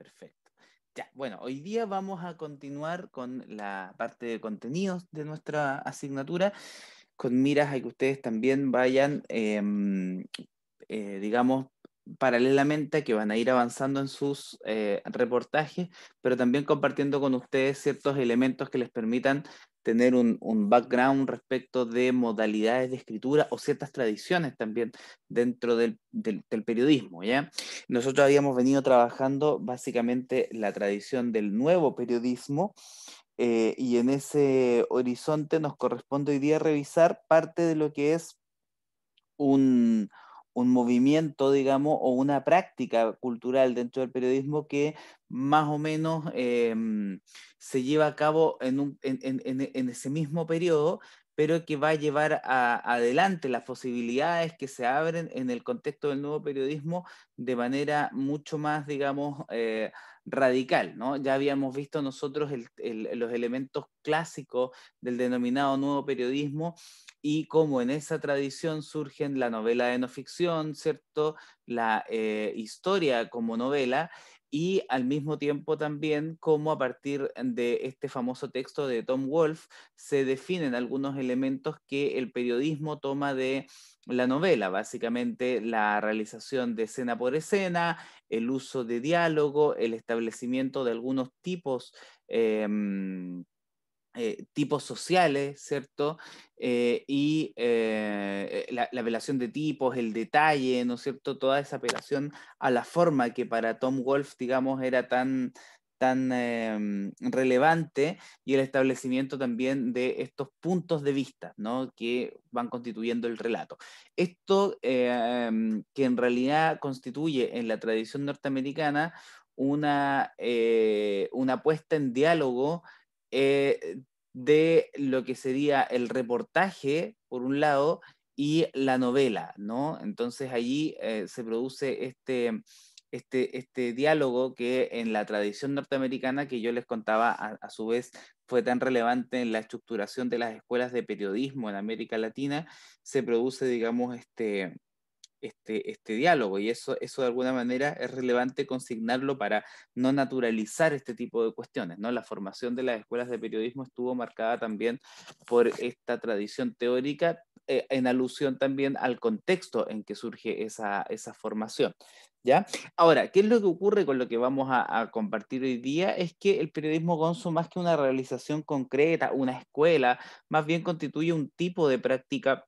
Perfecto. Ya, bueno, hoy día vamos a continuar con la parte de contenidos de nuestra asignatura, con miras a que ustedes también vayan, em, eh, digamos, paralelamente a que van a ir avanzando en sus eh, reportajes, pero también compartiendo con ustedes ciertos elementos que les permitan tener un, background respecto de modalidades de escritura o ciertas tradiciones también dentro del, periodismo. ¿ya? Nosotros habíamos venido trabajando básicamente la tradición del nuevo periodismo eh, y en ese horizonte nos corresponde hoy día revisar parte de lo que es un, un movimiento, digamos, o una práctica cultural dentro del periodismo que más o menos em, se lleva a cabo en, ese mismo periodo, pero que va a llevar adelante las posibilidades que se abren en el contexto del nuevo periodismo de manera mucho más, digamos, eh, radical, ¿no? Ya habíamos visto nosotros los elementos clásicos del denominado nuevo periodismo y cómo en esa tradición surgen la novela de no ficción, ¿cierto? La eh, historia como novela y al mismo tiempo también cómo a partir de este famoso texto de Tom Wolfe se definen algunos elementos que el periodismo toma de la novela, básicamente la realización de escena por escena, el uso de diálogo, el establecimiento de algunos tipos em, eh, tipos sociales, ¿cierto? Eh, y eh, la, apelación de tipos, el detalle, ¿no es cierto? Toda esa apelación a la forma que para Tom Wolf digamos, era tan, tan em, relevante y el establecimiento también de estos puntos de vista, ¿no? Que van constituyendo el relato. Esto em, que en realidad constituye en la tradición norteamericana una, una puesta en diálogo eh, de lo que sería el reportaje, por un lado, y la novela, ¿no? Entonces allí eh, se produce este, este, este diálogo que en la tradición norteamericana que yo les contaba a, su vez fue tan relevante en la estructuración de las escuelas de periodismo en América Latina, se produce, digamos, este, este, este, diálogo y eso, eso de alguna manera es relevante consignarlo para no naturalizar este tipo de cuestiones. ¿no? La formación de las escuelas de periodismo estuvo marcada también por esta tradición teórica eh, en alusión también al contexto en que surge esa, formación. ¿Ya? Ahora, ¿qué es lo que ocurre con lo que vamos a, a, compartir hoy día? Es que el periodismo Gonzo, más que una realización concreta, una escuela, más bien constituye un tipo de práctica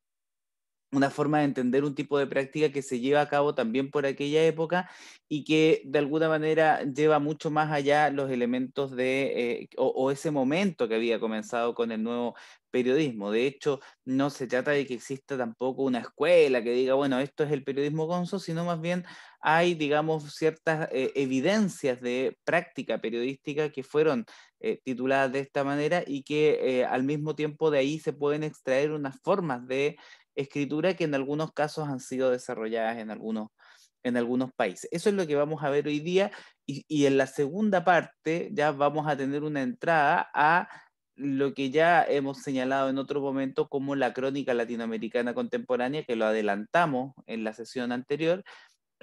una forma de entender un tipo de práctica que se lleva a cabo también por aquella época y que de alguna manera lleva mucho más allá los elementos de eh, o, ese momento que había comenzado con el nuevo periodismo. De hecho, no se trata de que exista tampoco una escuela que diga, bueno, esto es el periodismo gonzo, sino más bien hay, digamos, ciertas eh, evidencias de práctica periodística que fueron eh, tituladas de esta manera y que al mismo tiempo de ahí se pueden extraer unas formas de escritura que en algunos casos han sido desarrolladas en algunos, en algunos países. Eso es lo que vamos a ver hoy día y en la segunda parte ya vamos a tener una entrada a lo que ya hemos señalado en otro momento como la crónica latinoamericana contemporánea, que lo adelantamos en la sesión anterior,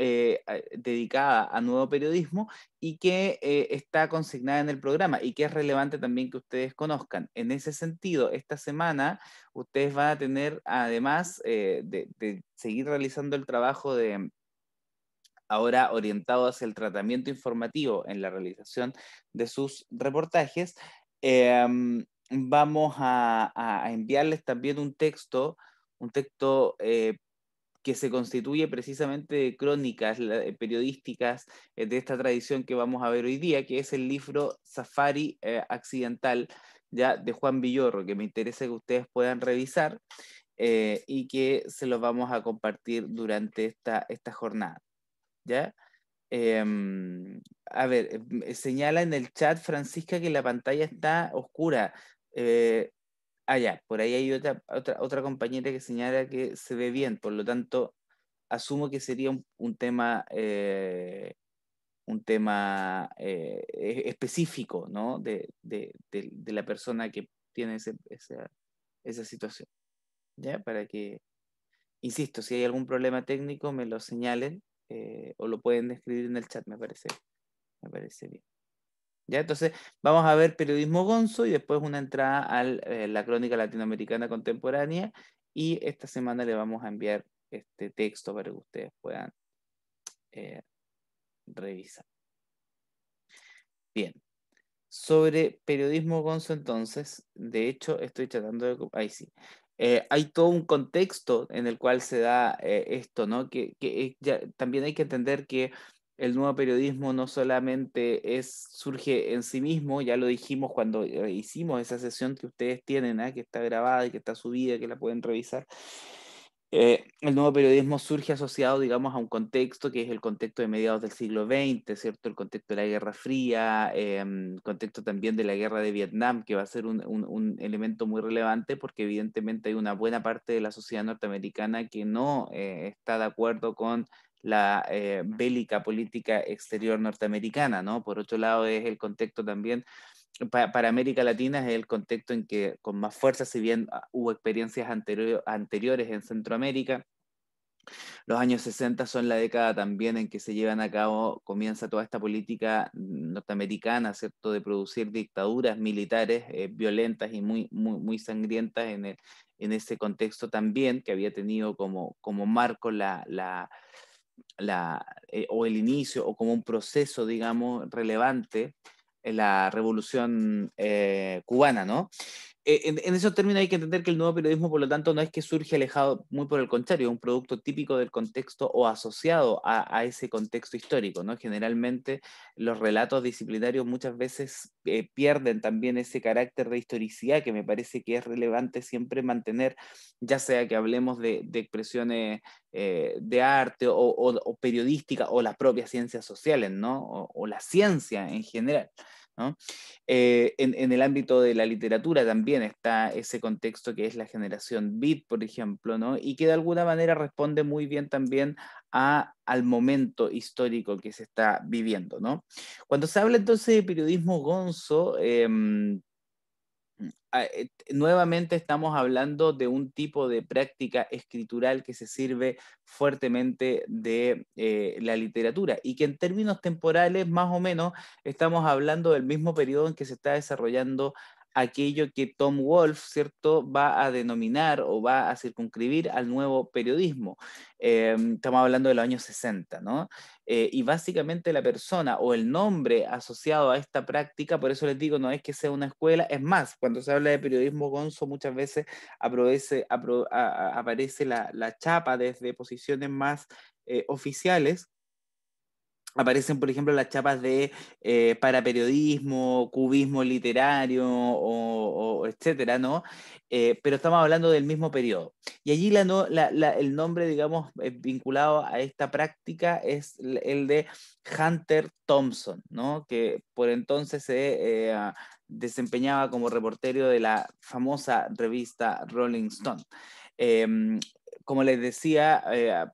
eh, dedicada a nuevo periodismo y que eh, está consignada en el programa y que es relevante también que ustedes conozcan. En ese sentido, esta semana ustedes van a tener, además eh, de, seguir realizando el trabajo de, ahora orientado hacia el tratamiento informativo en la realización de sus reportajes, em, vamos a, enviarles también un texto, un texto que se constituye precisamente de crónicas eh, periodísticas eh, de esta tradición que vamos a ver hoy día, que es el libro Safari eh, Accidental ya de Juan Villorro, que me interesa que ustedes puedan revisar y que se los vamos a compartir durante esta, esta jornada. ¿ya? Em, a ver, señala en el chat Francisca que la pantalla está oscura. Ah, ya, por ahí hay otra, otra, compañera que señala que se ve bien, por lo tanto, asumo que sería un, tema, un tema eh, eh, e, específico, De, la persona que tiene esa, situación. ¿Ya? Para que, insisto, si hay algún problema técnico, me lo señalen eh, o lo pueden describir en el chat, me parece, me parece bien. Entonces, vamos a ver periodismo gonzo y después una entrada a eh, la crónica latinoamericana contemporánea y esta semana le vamos a enviar este texto para que ustedes puedan eh, revisar. Bien. Sobre periodismo gonzo, entonces, de hecho, estoy tratando de... Ahí sí. Eh, hay todo un contexto en el cual se da esto, ¿no? Que, también hay que entender que el nuevo periodismo no solamente es, surge en sí mismo, ya lo dijimos cuando eh, hicimos esa sesión que ustedes tienen, ¿ah? que está grabada y que está subida, que la pueden revisar. Eh, el nuevo periodismo surge asociado, digamos, a un contexto que es el contexto de mediados del siglo XX, ¿cierto? El contexto de la Guerra Fría, eh, contexto también de la Guerra de Vietnam, que va a ser un, elemento muy relevante porque evidentemente hay una buena parte de la sociedad norteamericana que no eh, está de acuerdo con la eh, bélica política exterior norteamericana, ¿no? Por otro lado, es el contexto también, para América Latina es el contexto en que con más fuerza, si bien ah, hubo experiencias anteriores en Centroamérica, los años 60 son la década también en que se llevan a cabo, comienza toda esta política norteamericana, ¿cierto?, de producir dictaduras militares eh, violentas y muy, muy, sangrientas en, el, en, ese contexto también, que había tenido como, como marco la la, eh, o el inicio o como un proceso, digamos, relevante en la revolución eh, cubana, ¿no? Eh, en, esos términos hay que entender que el nuevo periodismo, por lo tanto, no es que surge alejado, muy por el contrario, es un producto típico del contexto o asociado a, ese contexto histórico. ¿no? Generalmente los relatos disciplinarios muchas veces eh, pierden también ese carácter de historicidad que me parece que es relevante siempre mantener, ya sea que hablemos de, expresiones eh, de arte o, periodística o las propias ciencias sociales, o la ciencia en general. Eh, en, el ámbito de la literatura también está ese contexto que es la generación beat, por ejemplo, ¿no? y que de alguna manera responde muy bien también a, al momento histórico que se está viviendo. ¿no? Cuando se habla entonces de periodismo gonzo, em, eh, nuevamente estamos hablando de un tipo de práctica escritural que se sirve fuertemente de eh, la literatura y que en términos temporales más o menos estamos hablando del mismo periodo en que se está desarrollando aquello que Tom Wolf ¿cierto?, va a denominar o va a circunscribir al nuevo periodismo. Em, estamos hablando de los años 60, ¿no? Eh, y básicamente la persona o el nombre asociado a esta práctica, por eso les digo, no es que sea una escuela, es más, cuando se habla de periodismo gonzo muchas veces aparece, la, chapa desde posiciones más eh, oficiales aparecen, por ejemplo, las chapas de eh, para periodismo, cubismo literario, o, etcétera, ¿no? Eh, pero estamos hablando del mismo periodo. Y allí la, el nombre, digamos, eh, vinculado a esta práctica es el de Hunter Thompson, ¿no? Que por entonces se ah, desempeñaba como reportero de la famosa revista Rolling Stone. Em, como les decía, ah,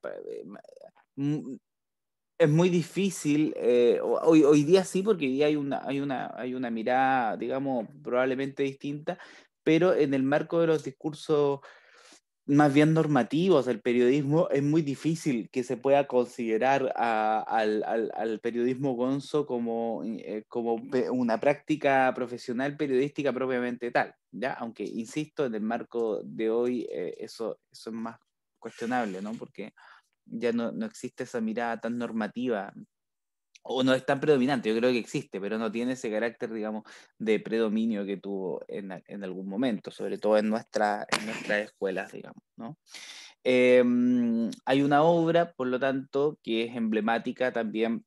es muy difícil, eh, hoy, hoy día sí, porque hoy día hay una, hay, una, hay una mirada, digamos, probablemente distinta, pero en el marco de los discursos más bien normativos del periodismo, es muy difícil que se pueda considerar al, al, al, periodismo gonzo como, eh, como una práctica profesional periodística propiamente tal, ¿ya? Aunque, insisto, en el marco de hoy eh, eso, eso es más cuestionable, ¿no? Porque ya no, existe esa mirada tan normativa o no es tan predominante, yo creo que existe, pero no tiene ese carácter, digamos, de predominio que tuvo en, algún momento, sobre todo en, nuestra, en nuestras escuelas, digamos, em, hay una obra, por lo tanto, que es emblemática también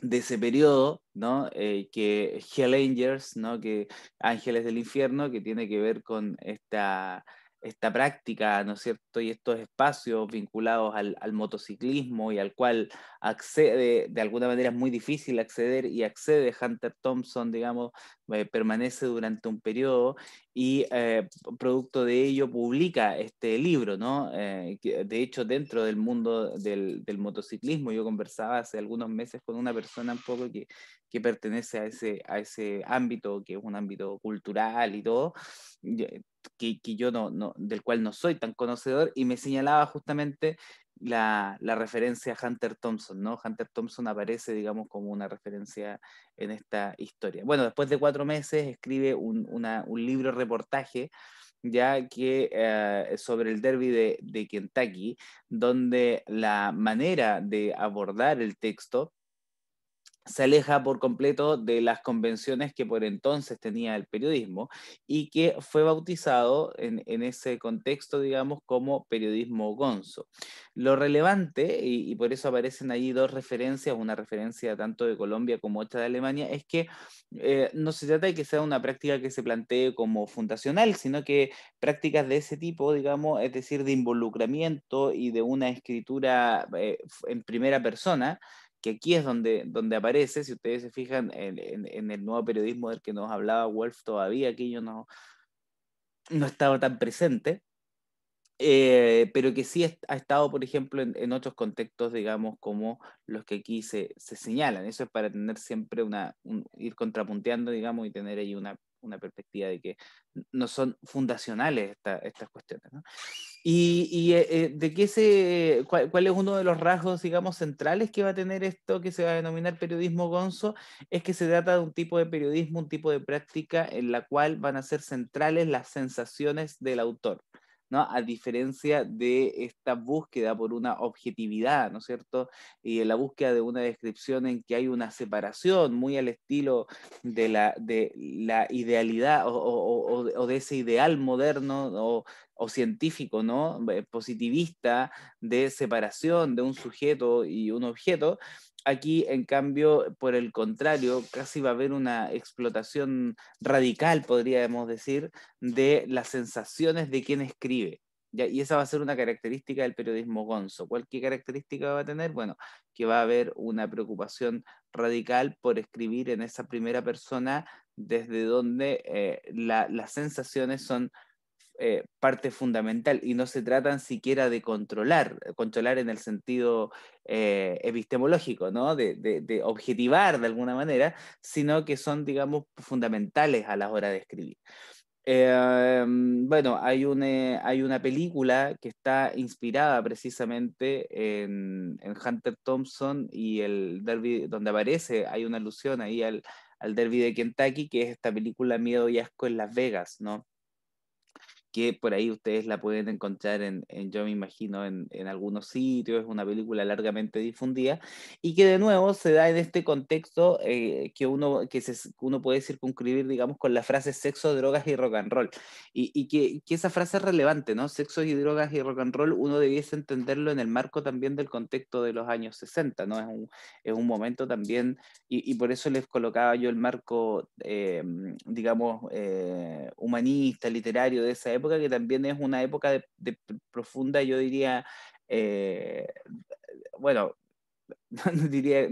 de ese periodo, ¿no? Eh, que Hell Angels, ¿no? Que Ángeles del Infierno, que tiene que ver con esta esta práctica, ¿no es cierto? Y estos espacios vinculados al, al, motociclismo y al cual accede, de alguna manera es muy difícil acceder y accede Hunter Thompson, digamos, eh, permanece durante un periodo y eh, producto de ello publica este libro, ¿no? Eh, de hecho, dentro del mundo del, motociclismo, yo conversaba hace algunos meses con una persona un poco que, pertenece a ese, a ese ámbito, que es un ámbito cultural y todo, que, yo del cual no soy tan conocedor, y me señalaba justamente la, referencia a Hunter Thompson, Hunter Thompson aparece, digamos, como una referencia en esta historia. Bueno, después de cuatro meses escribe un, libro reportaje ya que eh, sobre el derby de Kentucky, donde la manera de abordar el texto se aleja por completo de las convenciones que por entonces tenía el periodismo y que fue bautizado en, ese contexto, digamos, como periodismo gonzo. Lo relevante, y, por eso aparecen allí dos referencias, una referencia tanto de Colombia como otra de Alemania, es que eh, no se trata de que sea una práctica que se plantee como fundacional, sino que prácticas de ese tipo, digamos, es decir, de involucramiento y de una escritura eh, en primera persona, que aquí es donde, donde aparece, si ustedes se fijan en, el nuevo periodismo del que nos hablaba Wolf todavía, que yo no, no estaba tan presente, eh, pero que sí ha estado, por ejemplo, en, otros contextos, digamos, como los que aquí se, señalan. Eso es para tener siempre una, ir contrapunteando, digamos, y tener ahí una, una perspectiva de que no son fundacionales estas cuestiones. ¿Y, eh, eh, de qué se, eh, cuál, es uno de los rasgos, digamos, centrales que va a tener esto que se va a denominar periodismo gonzo? Es que se trata de un tipo de periodismo, un tipo de práctica en la cual van a ser centrales las sensaciones del autor. A diferencia de esta búsqueda por una objetividad, ¿no es cierto? Y la búsqueda de una descripción en que hay una separación muy al estilo de la, de la idealidad o, de ese ideal moderno o o científico, ¿no? Positivista de separación de un sujeto y un objeto, Aquí, en cambio, por el contrario, casi va a haber una explotación radical, podríamos decir, de las sensaciones de quien escribe. ¿ya? Y esa va a ser una característica del periodismo gonzo. ¿Cuál qué característica va a tener? Bueno, que va a haber una preocupación radical por escribir en esa primera persona desde donde eh, las sensaciones son eh, parte fundamental y no se tratan siquiera de controlar, controlar en el sentido eh, epistemológico, ¿no? De, objetivar de alguna manera, sino que son, digamos, fundamentales a la hora de escribir. Em, bueno, hay una, eh, hay una película que está inspirada precisamente en, Hunter Thompson y el derby, donde aparece, hay una alusión ahí al, al derby de Kentucky, que es esta película Miedo y Asco en Las Vegas, ¿no? que por ahí ustedes la pueden encontrar en, yo me imagino, en, algunos sitios, es una película largamente difundida, y que de nuevo se da en este contexto eh, que, uno, que uno puede circunscribir, digamos, con la frase sexo, drogas y rock and roll, y, que, esa frase es relevante, ¿no? Sexo y drogas y rock and roll, uno debiese entenderlo en el marco también del contexto de los años 60, ¿no? Es un, un momento también, y, por eso les colocaba yo el marco, eh, digamos, eh, humanista, literario de esa época, que también es una época de, profunda, yo diría, eh, bueno, diría,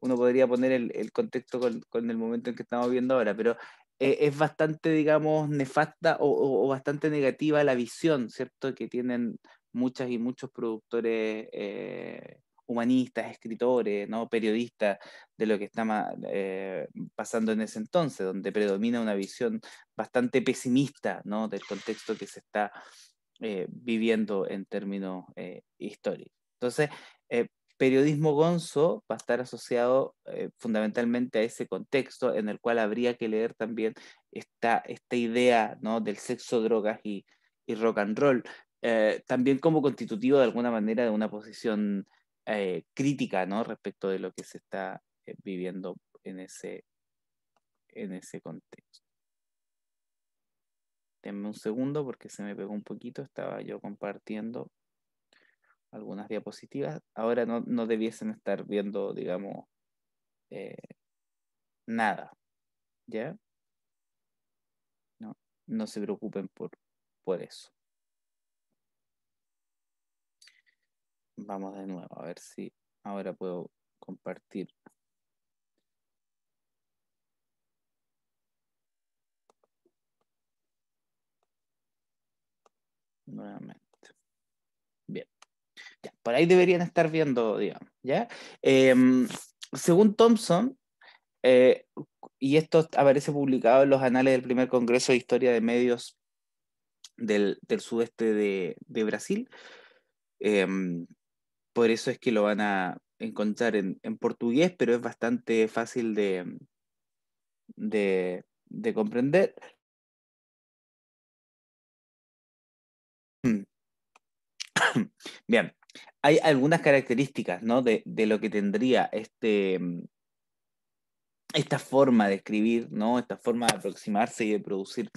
uno podría poner el, contexto con, el momento en que estamos viendo ahora, pero eh, es bastante, digamos, nefasta o, bastante negativa la visión, ¿cierto?, que tienen muchas y muchos productores eh, humanistas, escritores, ¿no? periodistas de lo que está eh, pasando en ese entonces, donde predomina una visión bastante pesimista ¿no? del contexto que se está eh, viviendo en términos eh, históricos. Entonces, periodismo gonzo va a estar asociado fundamentalmente a ese contexto en el cual habría que leer también esta, esta idea ¿no? del sexo, drogas y, y rock and roll, también como constitutivo de alguna manera de una posición eh, crítica ¿no? respecto de lo que se está eh, viviendo en ese, en ese contexto. Denme un segundo porque se me pegó un poquito, estaba yo compartiendo algunas diapositivas. Ahora no, no debiesen estar viendo, digamos, eh, nada. ¿Ya? No, no se preocupen por, por eso. Vamos de nuevo, a ver si ahora puedo compartir. Nuevamente. Bien. por ahí deberían estar viendo, digamos, ¿ya? Em, según Thompson, eh, y esto aparece publicado en los anales del primer Congreso de Historia de Medios del, sudeste de, Brasil, em, por eso es que lo van a encontrar en, portugués, pero es bastante fácil de, comprender. Mm. Bien, hay algunas características de, lo que tendría este, mm, esta forma de escribir, ¿no? esta forma de aproximarse y de producir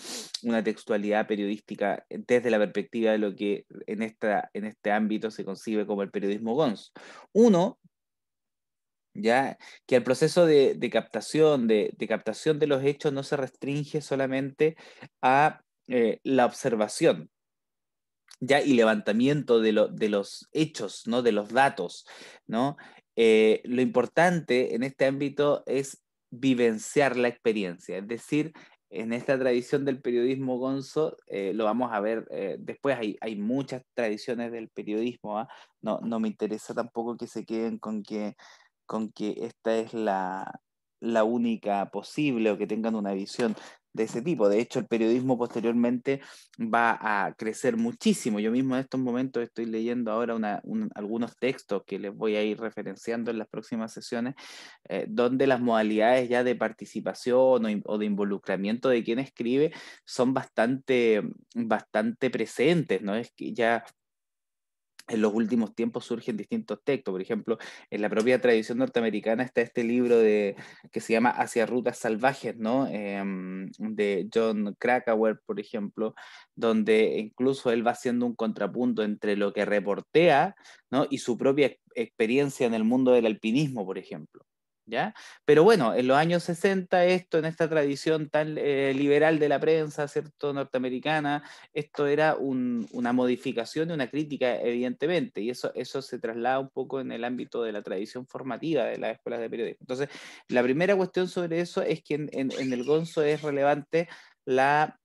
una textualidad periodística desde la perspectiva de lo que en, esta, en este ámbito se concibe como el periodismo GONS. Uno, ¿ya? que el proceso de, captación, de, captación de los hechos no se restringe solamente a eh, la observación, ya y levantamiento de, los hechos, ¿no? de los datos. ¿no? Eh, lo importante en este ámbito es vivenciar la experiencia. Es decir, en esta tradición del periodismo gonzo, eh, lo vamos a ver eh, después, hay, hay, muchas tradiciones del periodismo, ¿ah? no, no, me interesa tampoco que se queden con que, con que esta es la, la única posible o que tengan una visión de ese tipo. De hecho, el periodismo posteriormente va a crecer muchísimo. Yo mismo en estos momentos estoy leyendo ahora algunos textos que les voy a ir referenciando en las próximas sesiones, eh, donde las modalidades ya de participación o, de involucramiento de quien escribe son bastante, bastante presentes, ¿no? Es que ya en los últimos tiempos surgen distintos textos. Por ejemplo, en la propia tradición norteamericana está este libro que se llama Hacia Rutas Salvajes, ¿no? Em, de John Krakauer, por ejemplo, donde incluso él va haciendo un contrapunto entre lo que reportea y su propia experiencia en el mundo del alpinismo, por ejemplo. Pero bueno, en los años 60 esto, en esta tradición tan eh, liberal de la prensa, ¿cierto? Norteamericana, esto era una modificación y una crítica, evidentemente, y eso, eso se traslada un poco en el ámbito de la tradición formativa de las escuelas de periodismo. Entonces, la primera cuestión sobre eso es que en, el Gonzo es relevante la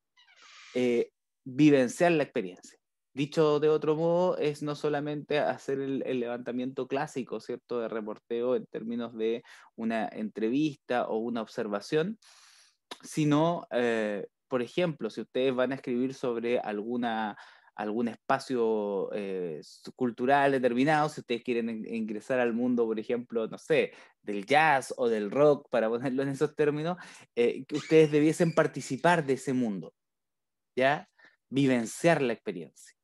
eh, vivenciar la experiencia. Dicho de otro modo, es no solamente hacer el, levantamiento clásico, ¿cierto?, de reporteo en términos de una entrevista o una observación, sino, eh, por ejemplo, si ustedes van a escribir sobre alguna algún espacio eh, cultural determinado, si ustedes quieren ingresar al mundo, por ejemplo, no sé, del jazz o del rock, para ponerlo en esos términos, eh, que ustedes debiesen participar de ese mundo, ¿ya? Vivenciar la experiencia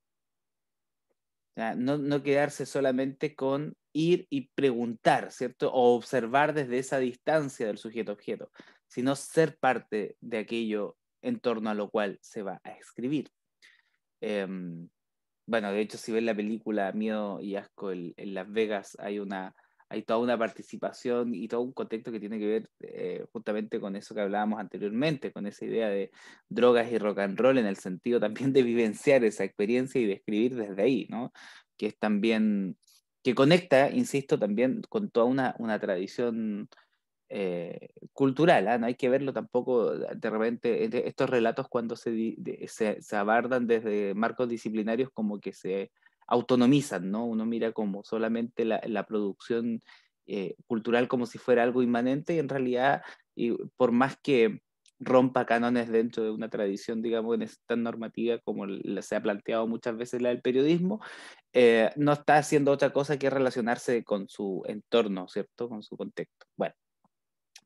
no, quedarse solamente con ir y preguntar, ¿cierto? O observar desde esa distancia del sujeto-objeto, sino ser parte de aquello en torno a lo cual se va a escribir. Em, bueno, de hecho, si ven la película Miedo y Asco en Las Vegas, hay una hay toda una participación y todo un contexto que tiene que ver eh, justamente con eso que hablábamos anteriormente, con esa idea de drogas y rock and roll en el sentido también de vivenciar esa experiencia y de escribir desde ahí, ¿no? Que es también, que conecta, insisto, también con toda una, una tradición eh, cultural, ¿ah? no hay que verlo tampoco de repente, estos relatos cuando se, se, se abardan desde marcos disciplinarios como que se autonomizan, ¿no? Uno mira como solamente la, producción eh, cultural como si fuera algo inmanente y en realidad, y por más que rompa cánones dentro de una tradición, digamos, tan normativa como se ha planteado muchas veces la del periodismo, eh, no está haciendo otra cosa que relacionarse con su entorno, ¿cierto? Con su contexto. Bueno,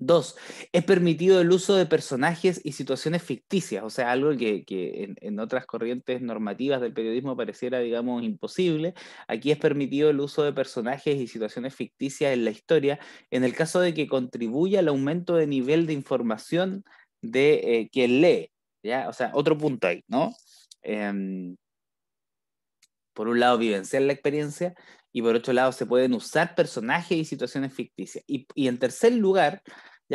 Dos, es permitido el uso de personajes y situaciones ficticias, o sea, algo que, que en, otras corrientes normativas del periodismo pareciera, digamos, imposible. Aquí es permitido el uso de personajes y situaciones ficticias en la historia en el caso de que contribuya al aumento de nivel de información de eh, quien lee. ¿ya? O sea, otro punto ahí, ¿no? Em, por un lado, vivenciar la experiencia, y por otro lado se pueden usar personajes y situaciones ficticias. y en tercer lugar,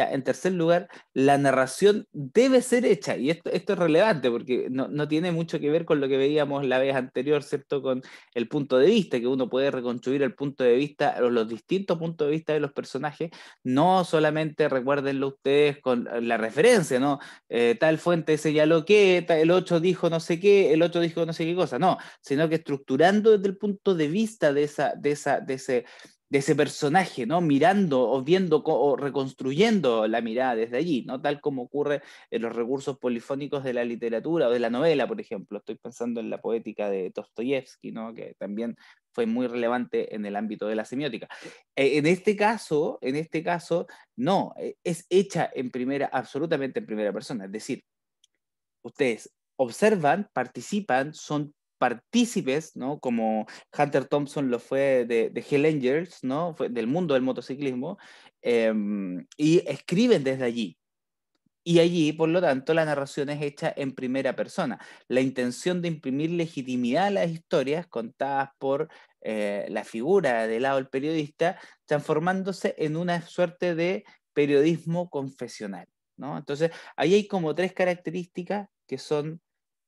en tercer lugar, la narración debe ser hecha, y esto, es relevante porque no, tiene mucho que ver con lo que veíamos la vez anterior, ¿cierto? Con el punto de vista, que uno puede reconstruir el punto de vista, los, los distintos puntos de vista de los personajes, no solamente recuérdenlo ustedes con la referencia, ¿no? Eh, tal fuente señaló que, el otro dijo no sé qué, el otro dijo no sé qué cosa, no, sino que estructurando desde el punto de vista de, esa, de, esa, de ese ese personaje, ¿no? Mirando o viendo o reconstruyendo la mirada desde allí, ¿no? Tal como ocurre en los recursos polifónicos de la literatura o de la novela, por ejemplo. Estoy pensando en la poética de Tostoyevsky, ¿no? Que también fue muy relevante en el ámbito de la semiótica. E, en este caso, en este caso, no, e, es hecha en primera, absolutamente en primera persona. Es decir, ustedes observan, participan, son partícipes, ¿no? Como Hunter Thompson lo fue de, de ¿no? Fue del mundo del motociclismo, em, y escriben desde allí. Y allí, por lo tanto, la narración es hecha en primera persona. La intención de imprimir legitimidad a las historias contadas por eh, la figura del lado del periodista, transformándose en una suerte de periodismo confesional. ¿no? Entonces, ahí hay como tres características que son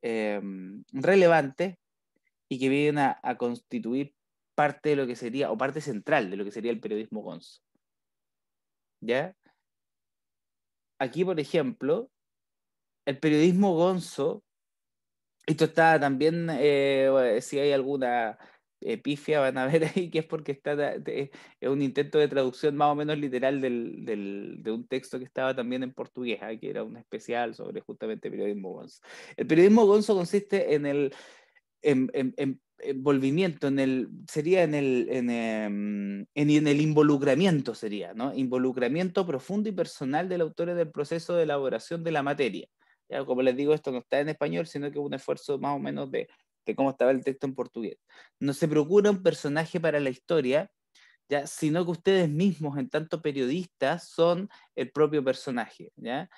Em, relevantes y que vienen a, constituir parte de lo que sería, o parte central de lo que sería el periodismo Gonzo. ¿Ya? Aquí, por ejemplo, el periodismo Gonzo, esto está también, eh, si hay alguna epifia eh, van a ver ahí que es porque está, es un intento de traducción más o menos literal de un texto que estaba también en portugués, ah, que era un especial sobre justamente periodismo gonzo. El periodismo gonzo consiste en el en, envolvimiento, en el, sería en el, em, en, el involucramiento, sería, ¿no? Involucramiento profundo y personal del autor en el proceso de elaboración de la materia. ¿Ya? Como les digo, esto no está en español, sino que es un esfuerzo más o menos de de cómo estaba el texto en portugués. No se procura un personaje para la historia, ¿ya? sino que ustedes mismos, en tanto periodistas, son el propio personaje. ¿ya?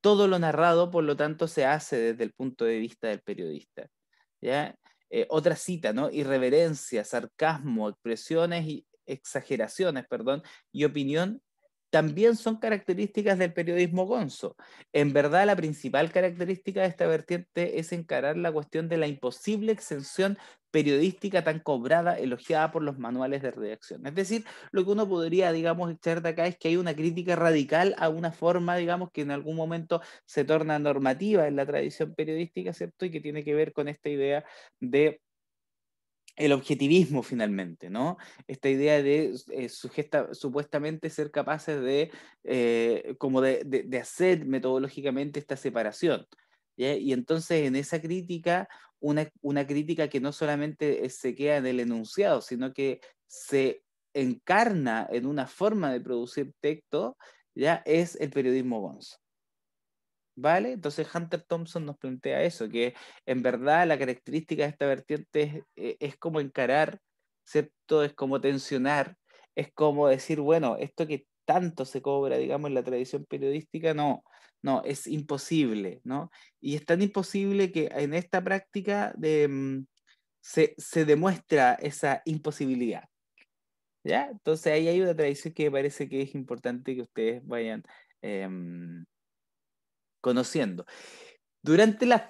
Todo lo narrado, por lo tanto, se hace desde el punto de vista del periodista. ¿ya? Eh, otra cita, ¿no? Irreverencia, sarcasmo, expresiones y exageraciones, perdón, y opinión también son características del periodismo gonzo. En verdad, la principal característica de esta vertiente es encarar la cuestión de la imposible exención periodística tan cobrada, elogiada por los manuales de redacción. Es decir, lo que uno podría, digamos, echar de acá es que hay una crítica radical a una forma, digamos, que en algún momento se torna normativa en la tradición periodística, ¿cierto? Y que tiene que ver con esta idea de el objetivismo finalmente, ¿no? Esta idea de eh, supuestamente ser capaces de, eh, como de, de, hacer metodológicamente esta separación. Y entonces en esa crítica, una, una crítica que no solamente eh, se queda en el enunciado, sino que se encarna en una forma de producir texto, ya es el periodismo Gonzo. ¿Vale? Entonces Hunter Thompson nos plantea eso, que en verdad la característica de esta vertiente es, como encarar, ¿cierto? Es como tensionar, es como decir, bueno, esto que tanto se cobra, digamos, en la tradición periodística, no, no, es imposible, ¿no? Y es tan imposible que en esta práctica de, mm, se, demuestra esa imposibilidad, ¿ya? Entonces ahí hay una tradición que parece que es importante que ustedes vayan em, conociendo. Durante las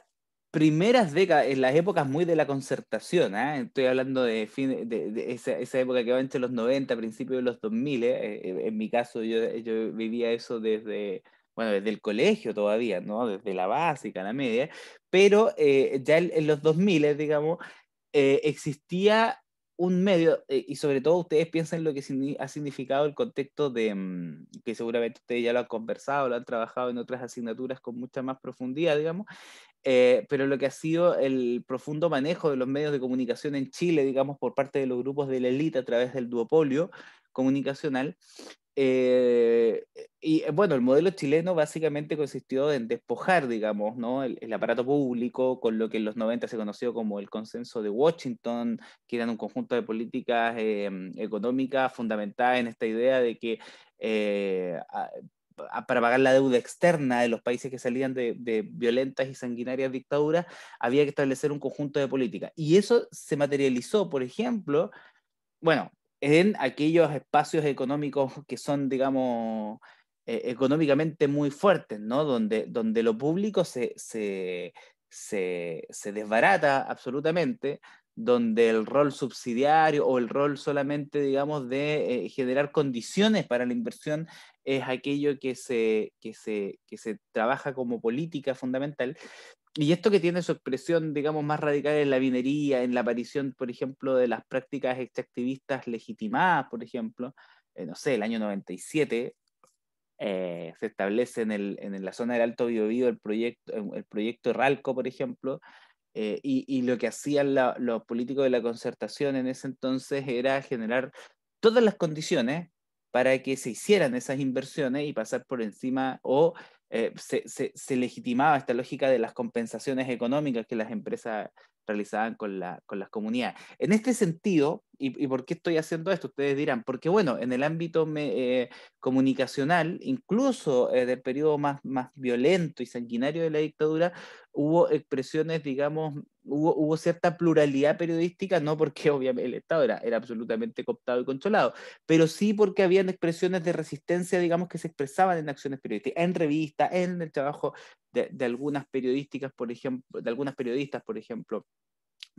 primeras décadas, en las épocas muy de la concertación, ¿eh? estoy hablando de, de, esa, época que va entre los 90, principios de los 2000, ¿eh? eh, en mi caso yo, yo, vivía eso desde, bueno, desde el colegio todavía, ¿no? desde la básica, la media, pero ya en, en, los 2000, digamos, existía un medio, eh, y sobre todo ustedes piensen lo que ha significado el contexto de, mm, que seguramente ustedes ya lo han conversado, lo han trabajado en otras asignaturas con mucha más profundidad, digamos, eh, pero lo que ha sido el profundo manejo de los medios de comunicación en Chile, digamos, por parte de los grupos de la élite a través del duopolio comunicacional, eh, y eh, bueno, el modelo chileno básicamente consistió en despojar, digamos, ¿no? El, aparato público con lo que en los 90 se conoció como el consenso de Washington, que eran un conjunto de políticas em, económicas fundamentadas en esta idea de que eh, para pagar la deuda externa de los países que salían de violentas y sanguinarias dictaduras, había que establecer un conjunto de políticas. Y eso se materializó, por ejemplo, bueno, en aquellos espacios económicos que son, digamos, eh, económicamente muy fuertes, ¿no? Donde, donde lo público se, desbarata absolutamente, donde el rol subsidiario o el rol solamente, digamos, de eh, generar condiciones para la inversión es aquello que se, que se trabaja como política fundamental. Y esto que tiene su expresión, digamos, más radical en la minería, en la aparición, por ejemplo, de las prácticas extractivistas legitimadas, por ejemplo, eh, no sé, el año 97, eh, se establece en, el, en, la zona del Alto Biobío el proyecto, eh, el proyecto Ralco, por ejemplo, y, lo que hacían los políticos de la concertación en ese entonces era generar todas las condiciones para que se hicieran esas inversiones y pasar por encima o eh, se, legitimaba esta lógica de las compensaciones económicas que las empresas realizaban con, las comunidades. En este sentido, y, por qué estoy haciendo esto? Ustedes dirán, porque bueno, en el ámbito eh, comunicacional, incluso eh, del periodo más, más violento y sanguinario de la dictadura, hubo expresiones, digamos, hubo, cierta pluralidad periodística, no porque obviamente el Estado era, era absolutamente cooptado y controlado, pero sí porque habían expresiones de resistencia, digamos, que se expresaban en acciones periodísticas, en revistas, en el trabajo de, de algunas periodísticas, por ejemplo, de algunas periodistas, por ejemplo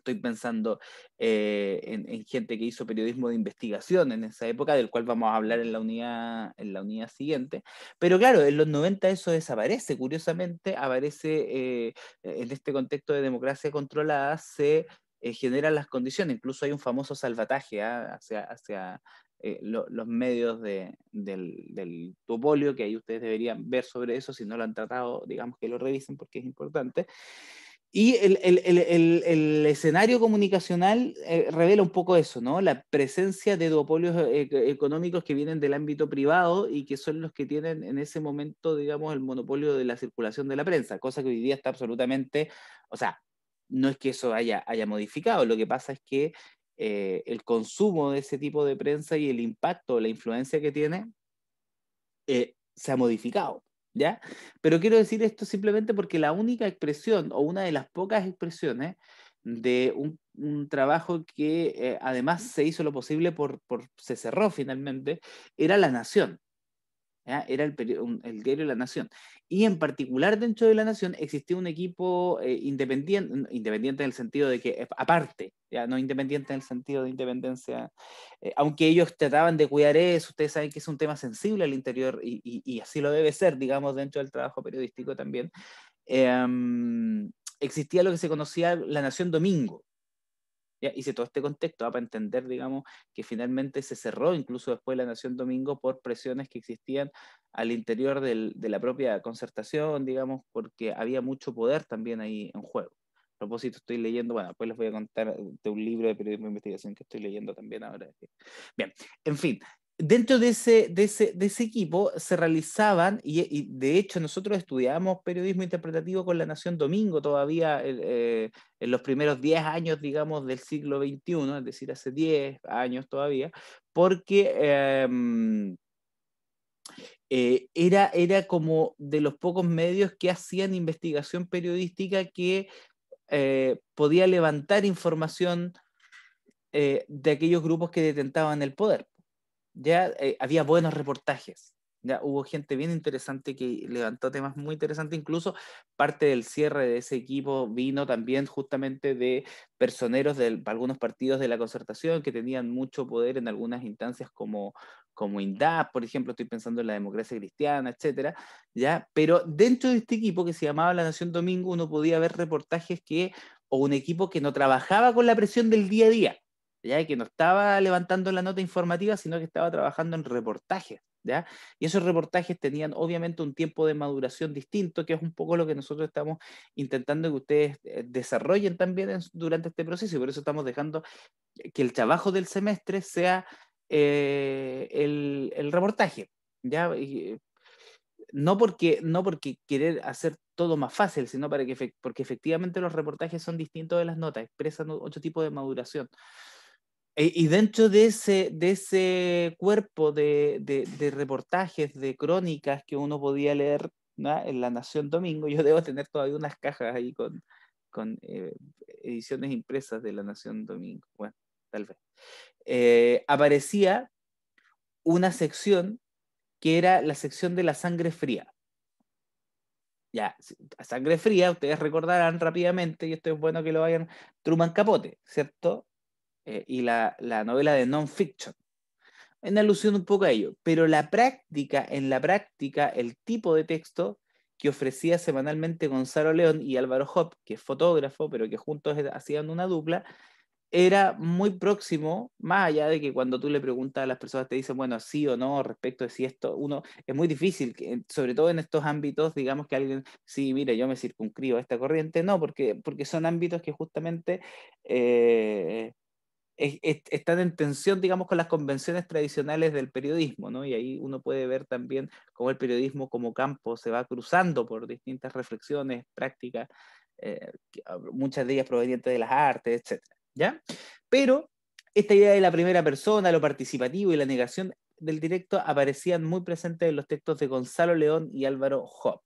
estoy pensando eh, en, gente que hizo periodismo de investigación en esa época, del cual vamos a hablar en la unidad, en la unidad siguiente. Pero claro, en los 90 eso desaparece, curiosamente, aparece eh, en este contexto de democracia controlada, se eh, generan las condiciones, incluso hay un famoso salvataje ¿ah? hacia, hacia los medios de, del, del, que ahí ustedes deberían ver sobre eso, si no lo han tratado, digamos que lo revisen porque es importante. Y el, escenario comunicacional eh, revela un poco eso, ¿no? La presencia de duopolios eh, e-, económicos que vienen del ámbito privado y que son los que tienen en ese momento, digamos, el monopolio de la circulación de la prensa, cosa que hoy día está absolutamente, o sea, no es que eso haya, haya modificado, lo que pasa es que eh, el consumo de ese tipo de prensa y el impacto, la influencia que tiene, se ha modificado. Pero quiero decir esto simplemente porque la única expresión o una de las pocas expresiones de un, trabajo que eh, además se hizo lo posible por, por se cerró finalmente, era La Nación. Era el, el, diario La Nación. Y en particular dentro de La Nación existía un equipo eh, independiente, independiente en el sentido de que, eh, aparte, ¿ya? no independiente en el sentido de independencia, eh, aunque ellos trataban de cuidar eso, ustedes saben que es un tema sensible al interior y, así lo debe ser, digamos, dentro del trabajo periodístico también. Em, existía lo que se conocía La Nación Domingo, ¿Ya? Hice todo este contexto ah, para entender, digamos, que finalmente se cerró incluso después de la Nación Domingo por presiones que existían al interior de la propia concertación, digamos, porque había mucho poder también ahí en juego. A propósito, estoy leyendo, bueno, después les voy a contar de un libro de periodismo de investigación que estoy leyendo también ahora. Bien, en fin, dentro de ese, equipo se realizaban, y, de hecho nosotros estudiamos periodismo interpretativo con la Nación Domingo todavía eh, en los primeros 10 años, digamos, del siglo XXI, es decir, hace 10 años todavía, porque... Em, eh, era, era como de los pocos medios que hacían investigación periodística que eh, podía levantar información de aquellos grupos que detentaban el poder ya eh, había buenos reportajes. Ya hubo gente bien interesante que levantó temas muy interesantes, incluso parte del cierre de ese equipo vino también justamente de personeros de algunos partidos de la concertación que tenían mucho poder en algunas instancias como, como INDAP, por ejemplo, estoy pensando en la democracia cristiana, etcétera, ¿ya? Pero dentro de este equipo que se llamaba La Nación Domingo, uno podía ver reportajes que, o un equipo que no trabajaba con la presión del día a día, ¿ya? que no estaba levantando la nota informativa, sino que estaba trabajando en reportajes. ¿ya? Y esos reportajes tenían obviamente un tiempo de maduración distinto, que es un poco lo que nosotros estamos intentando que ustedes eh, desarrollen también durante este proceso, y por eso estamos dejando que el trabajo del semestre sea eh, el, reportaje. ¿ya? no porque, no porque querer hacer todo más fácil, sino para que, porque efectivamente los reportajes son distintos de las notas, expresan otro tipo de maduración. Eh, y dentro de ese, de ese cuerpo de, reportajes, de crónicas que uno podía leer en La Nación Domingo, yo debo tener todavía unas cajas ahí con, eh, ediciones impresas de La Nación Domingo, bueno, tal vez, eh, aparecía una sección que era la sección de la sangre fría. Ya, sangre fría, ustedes recordarán rápidamente, y esto es bueno que lo vayan, Truman Capote, ¿cierto? Eh, y la, la, novela de non-fiction, en alusión un poco a ello. Pero la práctica, en la práctica, el tipo de texto que ofrecía semanalmente Gonzalo León y Álvaro Hop, que es fotógrafo, pero que juntos hacían una dupla, era muy próximo, más allá de que cuando tú le preguntas a las personas te dicen, bueno, sí o no respecto de si esto, uno, es muy difícil, sobre todo en estos ámbitos, digamos que alguien, sí, mira, yo me circunscribo a esta corriente, no, porque, porque son ámbitos que justamente eh, están en tensión, digamos, con las convenciones tradicionales del periodismo, ¿no? Y ahí uno puede ver también cómo el periodismo como campo se va cruzando por distintas reflexiones, prácticas, eh, ah, muchas de ellas provenientes de las artes, etcétera, ¿Ya? Pero esta idea de la primera persona, lo participativo y la negación del directo aparecían muy presentes en los textos de Gonzalo León y Álvaro Hop.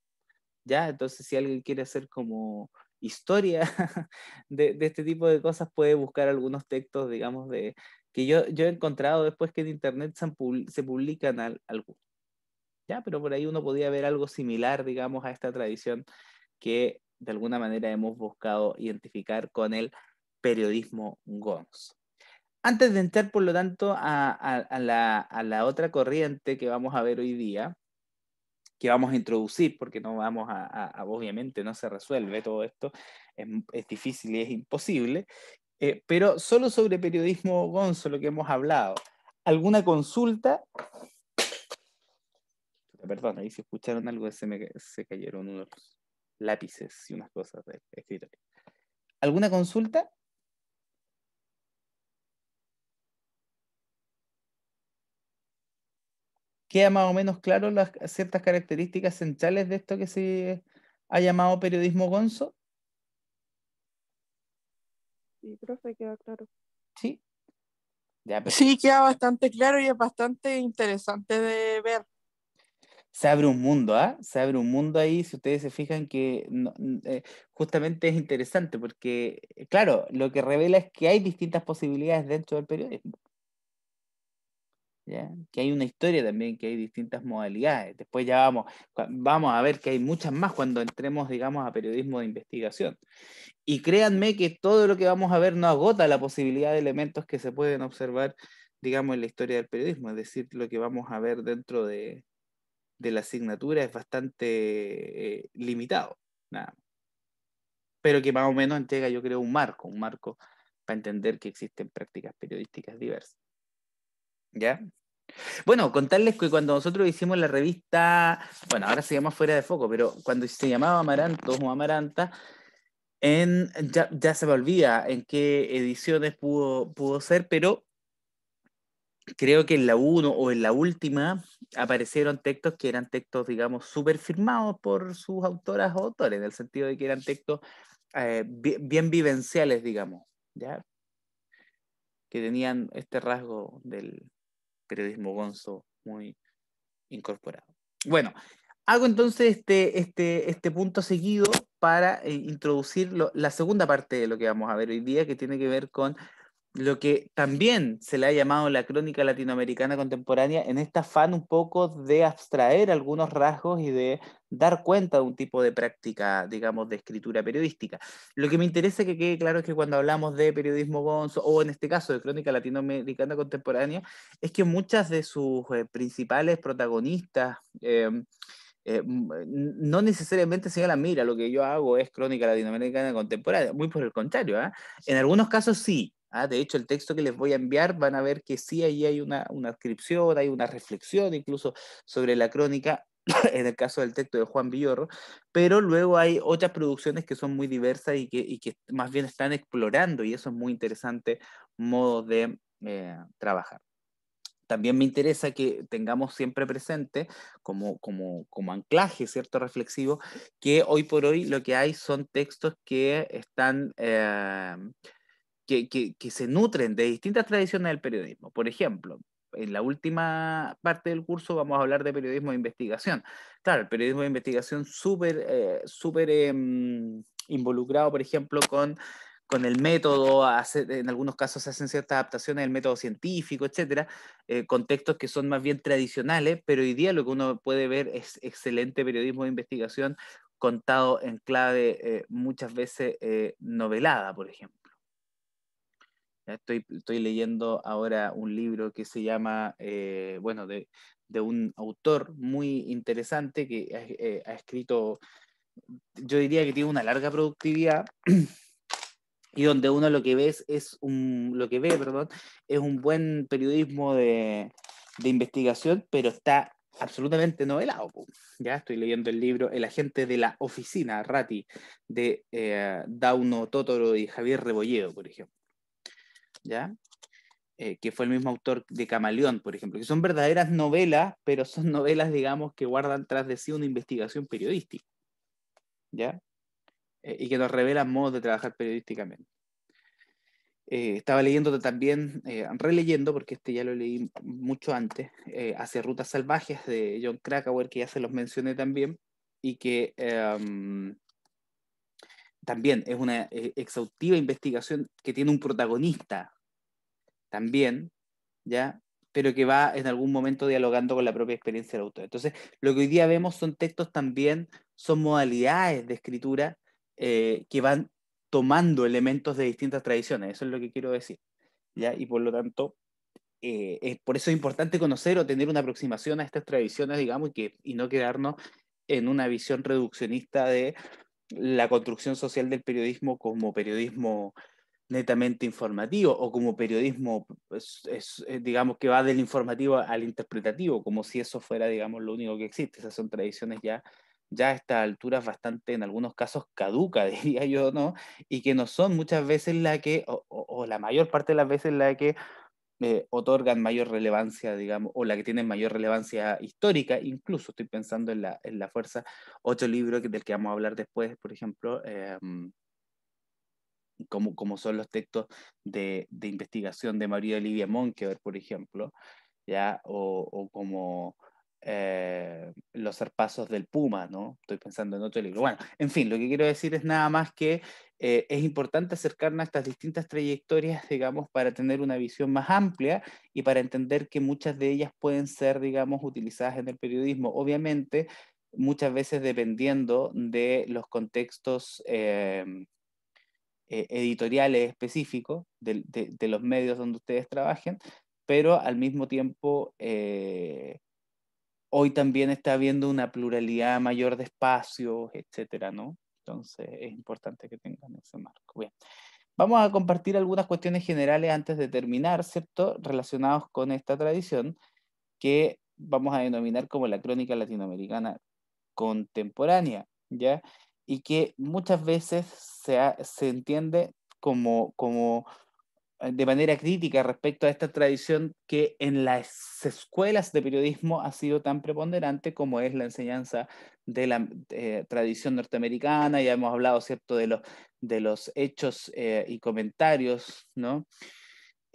¿Ya? Entonces, si alguien quiere hacer como historia de, este tipo de cosas, puede buscar algunos textos, digamos, de, que yo, he encontrado después que en Internet se, publican algunos. Ya, pero por ahí uno podía ver algo similar, digamos, a esta tradición que de alguna manera hemos buscado identificar con el periodismo Gons. Antes de entrar, por lo tanto, a la otra corriente que vamos a ver hoy día, vamos a introducir, porque no vamos a, obviamente no se resuelve todo esto, es, difícil y es imposible, eh, pero solo sobre periodismo, Gonzo, lo que hemos hablado. ¿Alguna consulta? Perdón, ahí se escucharon algo, se me cayeron unos lápices y unas cosas de escritorio. ¿Alguna consulta? queda más o menos claro las ciertas características centrales de esto que se ha llamado periodismo gonzo. Sí, profe, queda claro. Sí. Sí, queda bastante claro y es bastante interesante de ver. Se abre un mundo, ¿ah? Se abre un mundo ahí, si ustedes se fijan que eh, justamente es interesante porque, claro, lo que revela es que hay distintas posibilidades dentro del periodismo que hay una historia también, que hay distintas modalidades. Después ya vamos, vamos a ver que hay muchas más cuando entremos, digamos, a periodismo de investigación. Y créanme que todo lo que vamos a ver no agota la posibilidad de elementos que se pueden observar, digamos, en la historia del periodismo. Es decir, lo que vamos a ver dentro de, la asignatura es bastante eh, limitado, nada Pero que más o menos entrega, yo creo, un marco, un marco para entender que existen prácticas periodísticas diversas. ¿Ya? Bueno, contarles que cuando nosotros hicimos la revista, bueno, ahora se llama Fuera de Foco, pero cuando se llamaba Amarantos o Amaranta, en, ya, se me olvida en qué ediciones pudo, pudo ser, pero creo que en la 1 o en la última aparecieron textos que eran textos, digamos, súper firmados por sus autoras o autores, en el sentido de que eran textos eh, bien, bien, vivenciales, digamos, ¿ya? que tenían este rasgo del, periodismo gonzo muy incorporado. Bueno, hago entonces este, este, este punto seguido para eh, introducir la segunda parte de lo que vamos a ver hoy día, que tiene que ver con lo que también se le ha llamado la crónica latinoamericana contemporánea en esta afán un poco de abstraer algunos rasgos y de dar cuenta de un tipo de práctica, digamos, de escritura periodística. Lo que me interesa que quede claro es que cuando hablamos de periodismo Gonzo o en este caso de crónica latinoamericana contemporánea, es que muchas de sus eh, principales protagonistas... Em, eh, eh, no necesariamente la mira, lo que yo hago es crónica latinoamericana contemporánea, muy por el contrario. ¿ah? En algunos casos sí, Ah, de hecho, el texto que les voy a enviar van a ver que sí, ahí hay una, descripción, hay una reflexión incluso sobre la crónica, en el caso del texto de Juan Villorro, pero luego hay otras producciones que son muy diversas y que, más bien están explorando, y eso es muy interesante, modo de eh, trabajar. También me interesa que tengamos siempre presente, como, como, anclaje, ¿cierto? Reflexivo, que hoy por hoy lo que hay son textos que están... Eh, que, se nutren de distintas tradiciones del periodismo. Por ejemplo, en la última parte del curso vamos a hablar de periodismo de investigación. Claro, periodismo de investigación súper eh, em, involucrado, por ejemplo, con, el método, en algunos casos se hacen ciertas adaptaciones del método científico, etcétera, eh, contextos que son más bien tradicionales, pero hoy día lo que uno puede ver es excelente periodismo de investigación contado en clave eh, muchas veces novelada, por ejemplo. Estoy, leyendo ahora un libro que se llama, eh, bueno, de, un autor muy interesante que eh, ha escrito, yo diría que tiene una larga productividad. y donde uno lo que ve es, un lo que ve, perdón, es un buen periodismo de, investigación, pero está absolutamente novelado. Ya estoy leyendo el libro El agente de la oficina, Rati, de eh, Dauno Totoro y Javier Rebolledo, por ejemplo. ¿ya? Eh, que fue el mismo autor de Camaleón, por ejemplo, que son verdaderas novelas, pero son novelas, digamos, que guardan tras de sí una investigación periodística, ¿ya? Eh, y que nos revelan modos de trabajar periodísticamente. Eh, estaba leyendo también, releyendo, porque este ya lo leí mucho antes, Hacia Rutas Salvajes de John Krakauer, que ya se los mencioné también, y que em, también es una exhaustiva investigación que tiene un protagonista, también, ¿ya? pero que va en algún momento dialogando con la propia experiencia del autor. Entonces, lo que hoy día vemos son textos también, son modalidades de escritura eh, que van tomando elementos de distintas tradiciones, eso es lo que quiero decir. ¿ya? Y por lo tanto, eh, es, por eso es importante conocer o tener una aproximación a estas tradiciones, digamos, que, y no quedarnos en una visión reduccionista de la construcción social del periodismo como periodismo netamente informativo o como periodismo, pues, eh, digamos, que va del informativo al interpretativo, como si eso fuera, digamos, lo único que existe. Esas son tradiciones ya, ya a esta altura bastante, en algunos casos, caduca, diría yo, ¿no? Y que no son muchas veces la que, o, la mayor parte de las veces la que eh, otorgan mayor relevancia, digamos, o la que tienen mayor relevancia histórica, incluso estoy pensando en la, en la fuerza, otro libro del que vamos a hablar después, por ejemplo, em, como, son los textos de, investigación de María Olivia Monkever, por ejemplo, ¿ya? O, como eh, los zarpazos del Puma, ¿no? Estoy pensando en otro libro. Bueno, en fin, lo que quiero decir es nada más que eh, es importante acercarnos a estas distintas trayectorias, digamos, para tener una visión más amplia y para entender que muchas de ellas pueden ser, digamos, utilizadas en el periodismo. Obviamente, muchas veces dependiendo de los contextos eh, eh, editoriales específicos de, los medios donde ustedes trabajen, pero al mismo tiempo eh, hoy también está habiendo una pluralidad mayor de espacios, etcétera, ¿no? Entonces es importante que tengan ese marco. Bien. Vamos a compartir algunas cuestiones generales antes de terminar, ¿cierto? Relacionados con esta tradición que vamos a denominar como la crónica latinoamericana contemporánea, ¿ya? y que muchas veces se, se entiende como, como eh, de manera crítica respecto a esta tradición que en las escuelas de periodismo ha sido tan preponderante como es la enseñanza de la eh, tradición norteamericana, ya hemos hablado, ¿cierto?, de los, de los hechos eh, y comentarios, ¿no?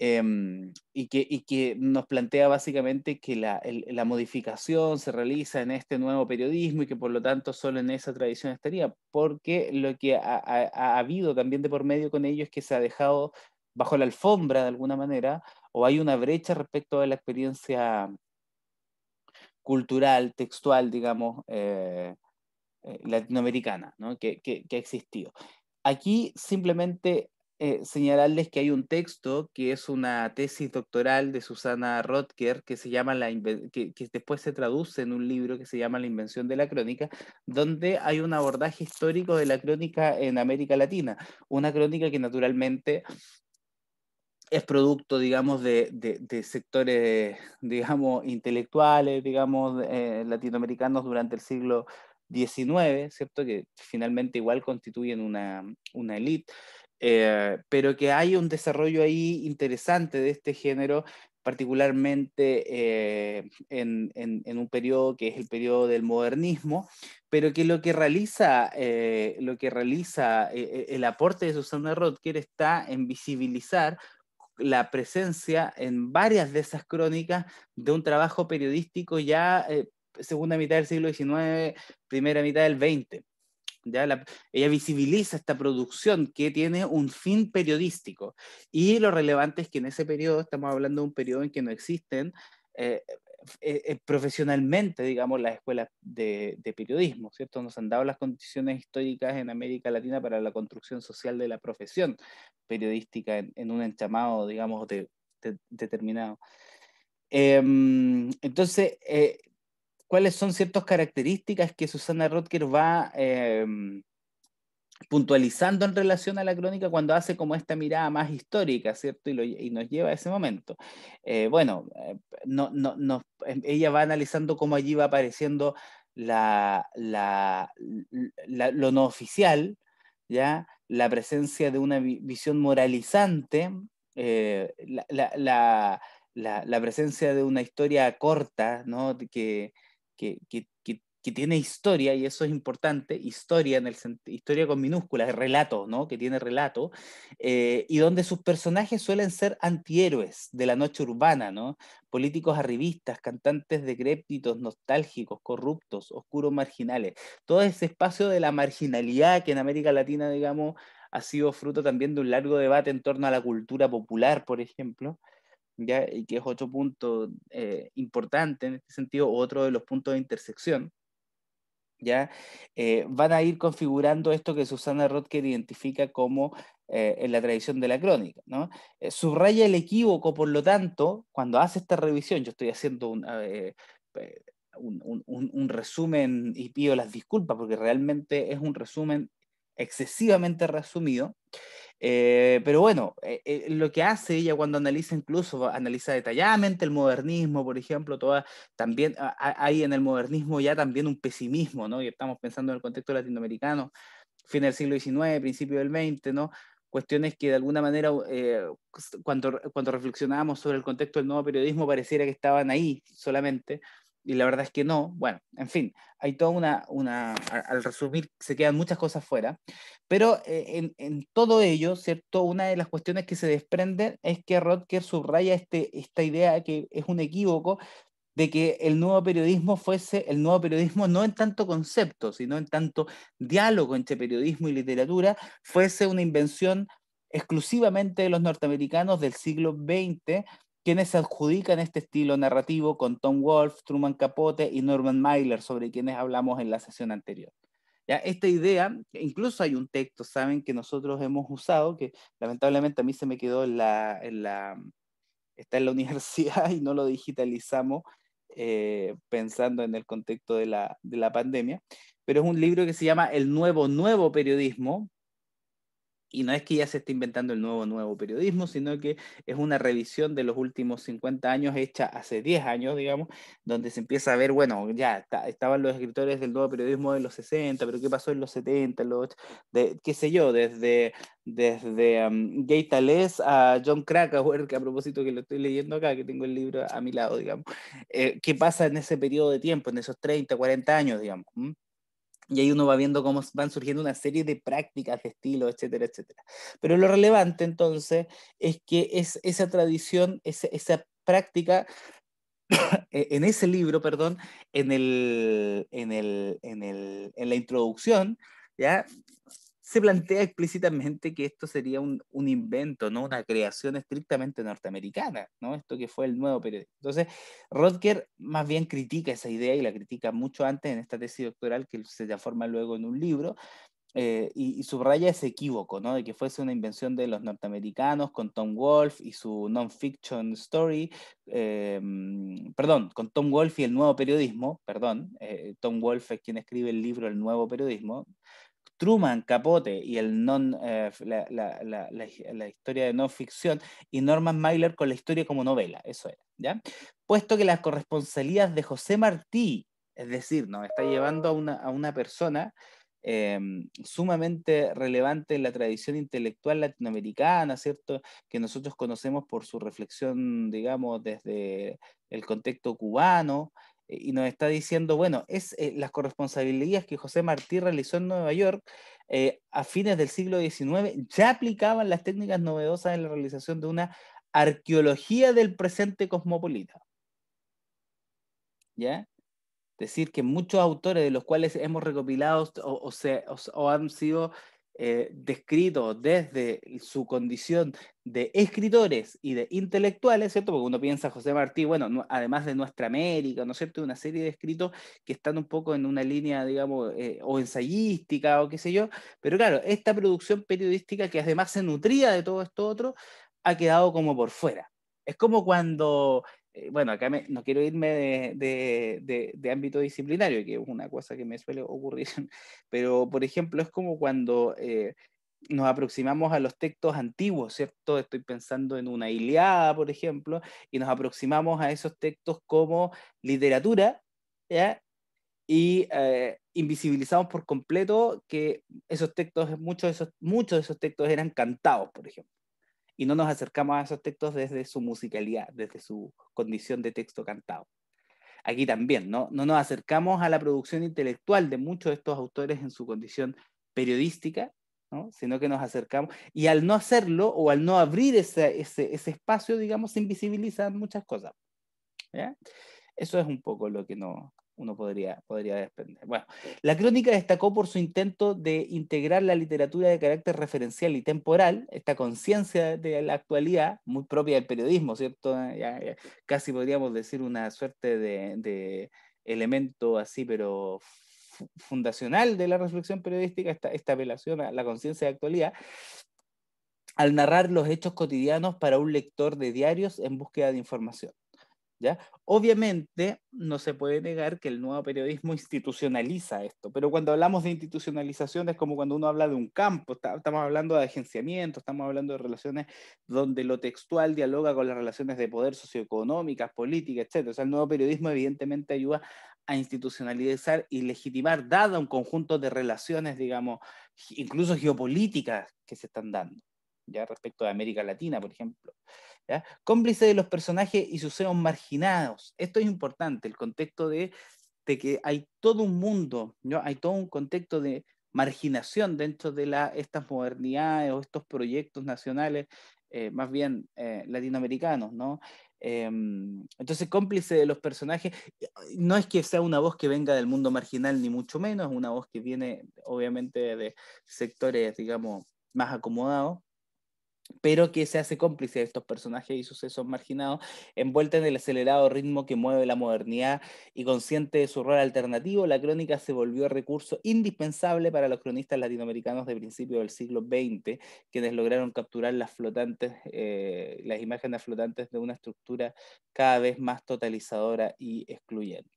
Em, y, que, que, nos plantea básicamente que la, modificación se realiza en este nuevo periodismo y que por lo tanto solo en esa tradición estaría, porque lo que ha, habido también de por medio con ello es que se ha dejado bajo la alfombra de alguna manera, o hay una brecha respecto a la experiencia cultural, textual, digamos, eh, eh, latinoamericana, ¿no? que, que ha existido. Aquí simplemente eh, señalarles que hay un texto que es una tesis doctoral de Susana Rotker que se llama la que, después se traduce en un libro que se llama La invención de la crónica, donde hay un abordaje histórico de la crónica en América Latina, una crónica que naturalmente es producto, digamos, de, de, sectores, digamos, intelectuales, digamos, eh, latinoamericanos durante el siglo XIX, ¿cierto? Que finalmente igual constituyen una élite. Eh, pero que hay un desarrollo ahí interesante de este género, particularmente eh, en, un periodo que es el periodo del modernismo, pero que lo que realiza, eh, lo que realiza el aporte de Susana Rotker está en visibilizar la presencia en varias de esas crónicas de un trabajo periodístico ya segunda mitad del siglo XIX, primera mitad del XX ella visibiliza esta producción que tiene un fin periodístico. Y lo relevante es que en ese periodo, estamos hablando de un periodo en que no existen eh, eh, eh, profesionalmente, digamos, las escuelas de, periodismo, ¿cierto? Nos han dado las condiciones históricas en América Latina para la construcción social de la profesión periodística en, un enchamado, digamos, determinado. Em, entonces, cuáles son ciertas características que Susana Rotker va em, puntualizando en relación a la crónica cuando hace como esta mirada más histórica, ¿cierto? Y, nos lleva a ese momento. Eh, bueno, eh, em, ella va analizando cómo allí va apareciendo lo no oficial, ¿ya? la presencia de una visión moralizante, eh, la, presencia de una historia corta, ¿no? que, que, tiene historia, y eso es importante, historia, en el, historia con minúsculas, relato, ¿no? que tiene relato, eh, y donde sus personajes suelen ser antihéroes de la noche urbana, ¿no? políticos arribistas, cantantes decrépitos, nostálgicos, corruptos, oscuros marginales. Todo ese espacio de la marginalidad que en América Latina, digamos, ha sido fruto también de un largo debate en torno a la cultura popular, por ejemplo, y que es otro punto eh, importante en este sentido, otro de los puntos de intersección, ¿ya? Eh, van a ir configurando esto que Susana Rotker identifica como eh, en la tradición de la crónica. ¿no? subraya el equívoco, por lo tanto, cuando hace esta revisión, yo estoy haciendo un, resumen y pido las disculpas porque realmente es un resumen excesivamente resumido. Eh, pero bueno, eh, eh, lo que hace ella cuando analiza incluso, analiza detalladamente el modernismo, por ejemplo, toda, también ah, ah, hay en el modernismo ya también un pesimismo, ¿no? Y estamos pensando en el contexto latinoamericano, fin del siglo XIX, principio del XX, ¿no? Cuestiones que de alguna manera, cuando, cuando reflexionábamos sobre el contexto del nuevo periodismo, pareciera que estaban ahí solamente, y la verdad es que no. Bueno, en fin, hay toda una, una al resumir, se quedan muchas cosas fuera, pero eh, en, en todo ello, ¿cierto? Una de las cuestiones que se desprende es que Rodker subraya este, esta idea que es un equívoco de que el nuevo periodismo fuese el nuevo periodismo no en tanto concepto, sino en tanto diálogo entre periodismo y literatura, fuese una invención exclusivamente de los norteamericanos del siglo XX, quienes se adjudican este estilo narrativo con Tom Wolfe, Truman Capote y Norman Mailer, sobre quienes hablamos en la sesión anterior. ¿Ya? Esta idea, incluso hay un texto, saben, que nosotros hemos usado, que lamentablemente a mí se me quedó en la, en la está en la universidad y no lo digitalizamos, eh, pensando en el contexto de la, de la pandemia, pero es un libro que se llama El Nuevo Nuevo Periodismo, y no es que ya se esté inventando el nuevo, nuevo periodismo, sino que es una revisión de los últimos 50 años hecha hace 10 años, digamos, donde se empieza a ver, bueno, ya estaban los escritores del nuevo periodismo de los 60, pero ¿qué pasó en los 70, los, de, qué sé yo, desde, desde um, Gay a John Krakauer, que a propósito que lo estoy leyendo acá, que tengo el libro a mi lado, digamos, eh, ¿qué pasa en ese periodo de tiempo, en esos 30, 40 años, digamos? ¿Mm? Y ahí uno va viendo cómo van surgiendo una serie de prácticas, de estilo, etcétera, etcétera. Pero lo relevante entonces es que es, esa tradición, esa, esa práctica, e, en ese libro, perdón, en, el, en, el, en, el, en la introducción, ¿ya? se plantea explícitamente que esto sería un, invento, ¿no? una creación estrictamente norteamericana, ¿no? esto que fue el nuevo periodismo. Entonces, Rodker más bien critica esa idea y la critica mucho antes en esta tesis doctoral que se transforma luego en un libro, eh, y, subraya ese equívoco, ¿no? De que fuese una invención de los norteamericanos con Tom Wolfe y su non-fiction story, eh, mm, perdón, con Tom Wolfe y el nuevo periodismo, perdón, eh, Tom Wolfe es quien escribe el libro El nuevo periodismo, Truman Capote y el eh, la, historia de no ficción, y Norman Mailer con la historia como novela, eso era, ¿ya? Puesto que las corresponsalías de José Martí, es decir, nos está llevando a una, persona em, sumamente relevante en la tradición intelectual latinoamericana, ¿cierto? Que nosotros conocemos por su reflexión, digamos, desde el contexto cubano, eh, y nos está diciendo, bueno, es eh, las corresponsabilidades que José Martí realizó en Nueva York eh, a fines del siglo XIX ya aplicaban las técnicas novedosas en la realización de una arqueología del presente cosmopolita. ¿Ya? Decir que muchos autores de los cuales hemos recopilado o, o han sido eh, descrito desde su condición de escritores y de intelectuales, ¿cierto? Porque uno piensa José Martí, bueno, además de Nuestra América, ¿no es cierto? Una serie de escritos que están un poco en una línea, digamos, eh, o ensayística o qué sé yo, pero claro, esta producción periodística que además se nutría de todo esto otro, ha quedado como por fuera. Es como cuando eh, bueno, acá no quiero irme de, ámbito disciplinario, que es una cosa que me suele ocurrir, pero por ejemplo es como cuando eh, nos aproximamos a los textos antiguos, ¿cierto? Estoy pensando en una Iliada, por ejemplo, y nos aproximamos a esos textos como literatura, ¿ya? Y eh, invisibilizamos por completo que esos textos, muchos muchos de esos textos eran cantados, por ejemplo y no nos acercamos a esos textos desde su musicalidad, desde su condición de texto cantado. Aquí también, ¿no? No nos acercamos a la producción intelectual de muchos de estos autores en su condición periodística, ¿no? sino que nos acercamos. Y al no hacerlo o al no abrir ese, ese, espacio, digamos, se invisibilizan muchas cosas. Eso es un poco lo que nos, uno podría, podría desprender. Bueno, la crónica destacó por su intento de integrar la literatura de carácter referencial y temporal, esta conciencia de la actualidad, muy propia del periodismo, ¿cierto? casi podríamos decir una suerte de, elemento así, pero fundacional de la reflexión periodística, esta, esta apelación a la conciencia de actualidad, al narrar los hechos cotidianos para un lector de diarios en búsqueda de información. Obviamente no se puede negar que el nuevo periodismo institucionaliza esto, pero cuando hablamos de institucionalización es como cuando uno habla de un campo, estamos hablando de agenciamiento, estamos hablando de relaciones donde lo textual dialoga con las relaciones de poder socioeconómicas, políticas, etc. O sea, el nuevo periodismo evidentemente ayuda a institucionalizar y legitimar, dada un conjunto de relaciones, digamos, incluso geopolíticas que se están dando ya respecto de América Latina, por ejemplo. Cómplice de los personajes y seres marginados. Esto es importante, el contexto de, que hay todo un mundo, ¿no? hay todo un contexto de marginación dentro de la, estas modernidades o estos proyectos nacionales, eh, más bien eh, latinoamericanos, ¿no? Em, entonces, cómplice de los personajes, no es que sea una voz que venga del mundo marginal, ni mucho menos, es una voz que viene obviamente de sectores, digamos, más acomodados, pero que se hace cómplice de estos personajes y sucesos marginados, envuelta en el acelerado ritmo que mueve la modernidad y consciente de su rol alternativo, la crónica se volvió recurso indispensable para los cronistas latinoamericanos de principios del siglo XX, quienes lograron capturar las flotantes, eh, las imágenes flotantes de una estructura cada vez más totalizadora y excluyente.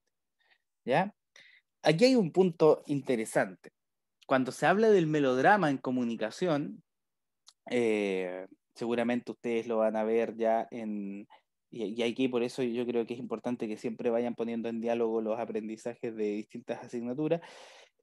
¿Ya? Aquí hay un punto interesante. Cuando se habla del melodrama en comunicación, eh, seguramente ustedes lo van a ver ya en... Y, aquí por eso yo creo que es importante que siempre vayan poniendo en diálogo los aprendizajes de distintas asignaturas.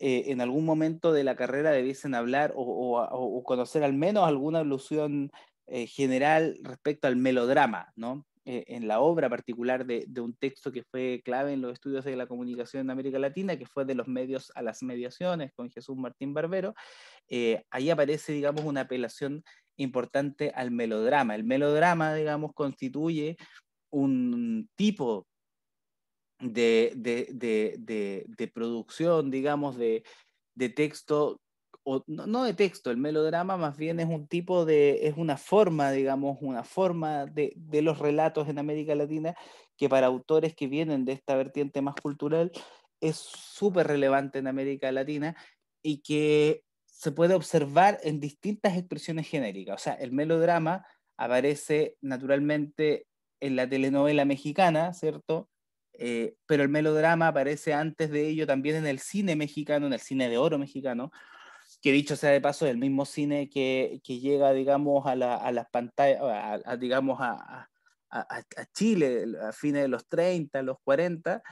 Eh, en algún momento de la carrera debiesen hablar o, conocer al menos alguna alusión eh, general respecto al melodrama, ¿no? en la obra particular de, un texto que fue clave en los estudios de la comunicación en América Latina, que fue de los medios a las mediaciones, con Jesús Martín Barbero, eh, ahí aparece, digamos, una apelación importante al melodrama. El melodrama, digamos, constituye un tipo de, producción, digamos, de, texto, o, no, de texto, el melodrama más bien es un tipo de, es una forma, digamos, una forma de, los relatos en América Latina que para autores que vienen de esta vertiente más cultural es súper relevante en América Latina y que se puede observar en distintas expresiones genéricas. O sea, el melodrama aparece naturalmente en la telenovela mexicana, ¿cierto? Eh, pero el melodrama aparece antes de ello también en el cine mexicano, en el cine de oro mexicano, que dicho sea de paso, es el mismo cine que, llega, digamos, a, las pantallas, digamos, a, a, Chile a fines de los 30, los 40,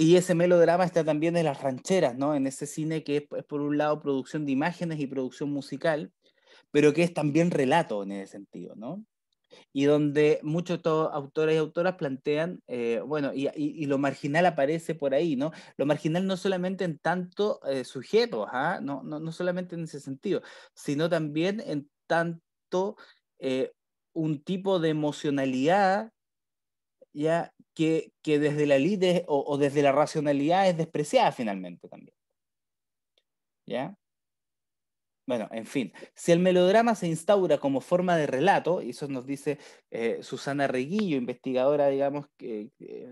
y ese melodrama está también en las rancheras, ¿no? En ese cine que es, pues, por un lado producción de imágenes y producción musical, pero que es también relato en ese sentido, ¿no? Y donde muchos autores y autoras plantean, eh, bueno, y, y, lo marginal aparece por ahí, ¿no? Lo marginal no solamente en tanto eh, sujeto ¿ah? no, no, no, solamente en ese sentido, sino también en tanto eh, un tipo de emocionalidad ya que, desde la elite o, o, desde la racionalidad es despreciada finalmente también. ¿Ya? Bueno, en fin, si el melodrama se instaura como forma de relato, y eso nos dice eh, Susana Reguillo, investigadora, digamos, que,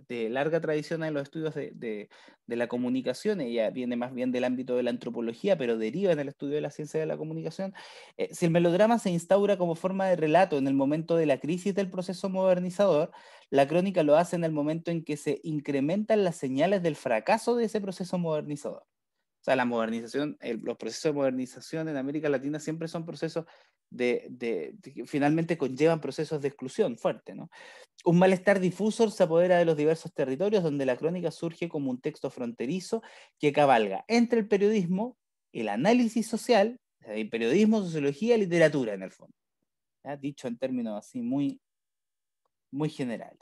de larga tradición en los estudios de, la comunicación, ella viene más bien del ámbito de la antropología, pero deriva en el estudio de la ciencia de la comunicación, eh, si el melodrama se instaura como forma de relato en el momento de la crisis del proceso modernizador, la crónica lo hace en el momento en que se incrementan las señales del fracaso de ese proceso modernizador. O sea, la modernización, los procesos de modernización en América Latina siempre son procesos de, finalmente conllevan procesos de exclusión fuerte. ¿no? Un malestar difuso se apodera de los diversos territorios donde la crónica surge como un texto fronterizo que cabalga entre el periodismo, el análisis social, el periodismo, sociología, literatura en el fondo. Dicho en términos así muy, muy generales.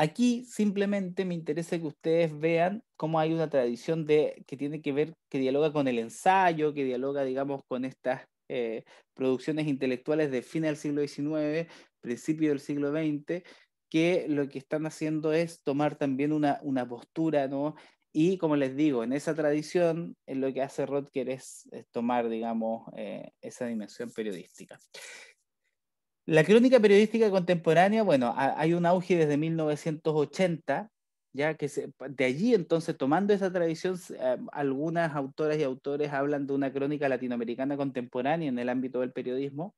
Aquí simplemente me interesa que ustedes vean cómo hay una tradición de, que tiene que ver, que dialoga con el ensayo, que dialoga, digamos, con estas eh, producciones intelectuales de fin del siglo XIX, principio del siglo XX, que lo que están haciendo es tomar también una, postura, ¿no? Y como les digo, en esa tradición, eh, lo que hace Rodker es, tomar, digamos, eh, esa dimensión periodística. La crónica periodística contemporánea, bueno, hay un auge desde 1980, ya que de allí entonces, tomando esa tradición, eh, algunas autoras y autores hablan de una crónica latinoamericana contemporánea en el ámbito del periodismo,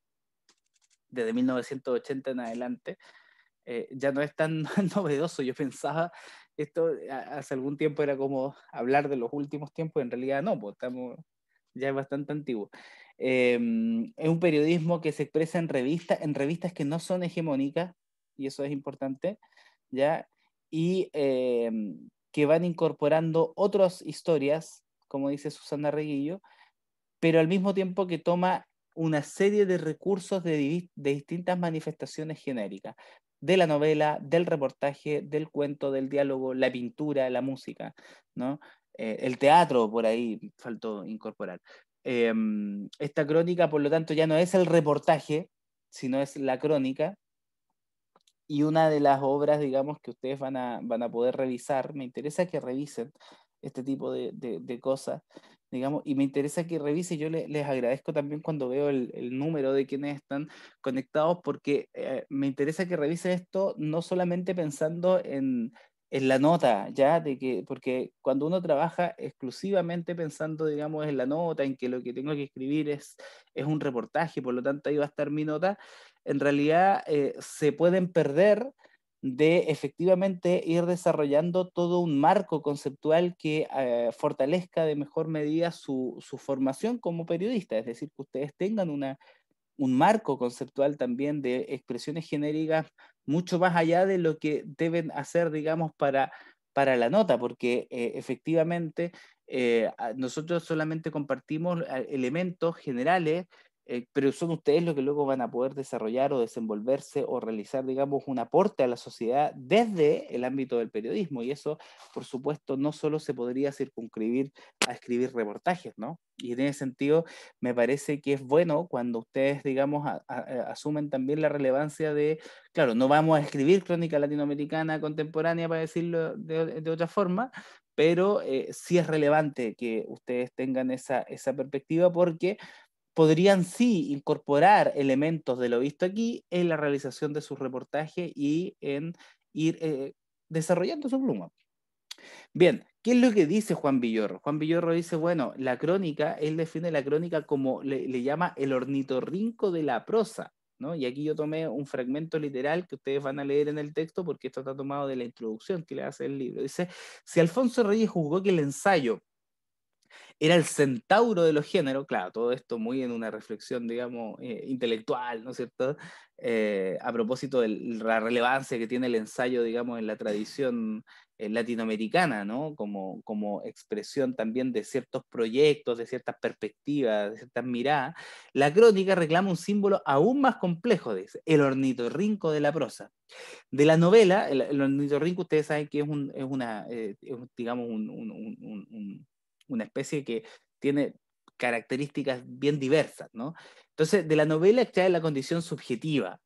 desde 1980 en adelante. Eh, ya no es tan novedoso, yo pensaba, esto hace algún tiempo era como hablar de los últimos tiempos, en realidad no, pues estamos, ya es bastante antiguo. Em, es un periodismo que se expresa en revistas, en revistas que no son hegemónicas, y eso es importante, ¿ya? Y em, que van incorporando otras historias, como dice Susana Reguillo, pero al mismo tiempo que toma una serie de recursos de, distintas manifestaciones genéricas, de la novela, del reportaje, del cuento, del diálogo, la pintura, la música, ¿no? Eh, el teatro por ahí faltó incorporar. Em, esta crónica, por lo tanto, ya no es el reportaje, sino es la crónica. Y una de las obras, digamos, que ustedes van a, van a poder revisar, me interesa que revisen este tipo de, de, cosas, digamos, y me interesa que revisen, yo les agradezco también cuando veo el, número de quienes están conectados, porque eh, me interesa que revisen esto no solamente pensando en en la nota, ¿ya? De que, porque cuando uno trabaja exclusivamente pensando, digamos, en la nota, en que lo que tengo que escribir es, es un reportaje, por lo tanto ahí va a estar mi nota, en realidad eh, se pueden perder de efectivamente ir desarrollando todo un marco conceptual que eh, fortalezca de mejor medida su, su formación como periodista, es decir, que ustedes tengan una un marco conceptual también de expresiones genéricas mucho más allá de lo que deben hacer, digamos, para, para la nota, porque eh, efectivamente eh, nosotros solamente compartimos eh, elementos generales eh, pero son ustedes los que luego van a poder desarrollar o desenvolverse o realizar, digamos, un aporte a la sociedad desde el ámbito del periodismo. Y eso, por supuesto, no solo se podría circunscribir a escribir reportajes, ¿no? Y en ese sentido, me parece que es bueno cuando ustedes, digamos, eh, asumen también la relevancia de, claro, no vamos a escribir crónica latinoamericana contemporánea, para decirlo de, otra forma, pero eh, sí es relevante que ustedes tengan esa, esa perspectiva porque podrían sí incorporar elementos de lo visto aquí en la realización de su reportaje y en ir eh, desarrollando su pluma. Bien, ¿qué es lo que dice Juan Villorro? Juan Villorro dice, bueno, la crónica, él define la crónica como le, le llama el ornitorrinco de la prosa. ¿No? Y aquí yo tomé un fragmento literal que ustedes van a leer en el texto porque esto está tomado de la introducción que le hace el libro. Dice, si Alfonso Reyes juzgó que el ensayo era el centauro de los géneros, claro, todo esto muy en una reflexión, digamos, eh, intelectual, ¿no es cierto? Eh, a propósito de la relevancia que tiene el ensayo, digamos, en la tradición eh, latinoamericana, ¿no? Como, expresión también de ciertos proyectos, de ciertas perspectivas, de ciertas miradas, la crónica reclama un símbolo aún más complejo, dice, el ornitorrinco de la prosa. De la novela, el, ornitorrinco, ustedes saben que es, una, digamos, un una especie que tiene características bien diversas, ¿no? Entonces, de la novela extrae la condición subjetiva,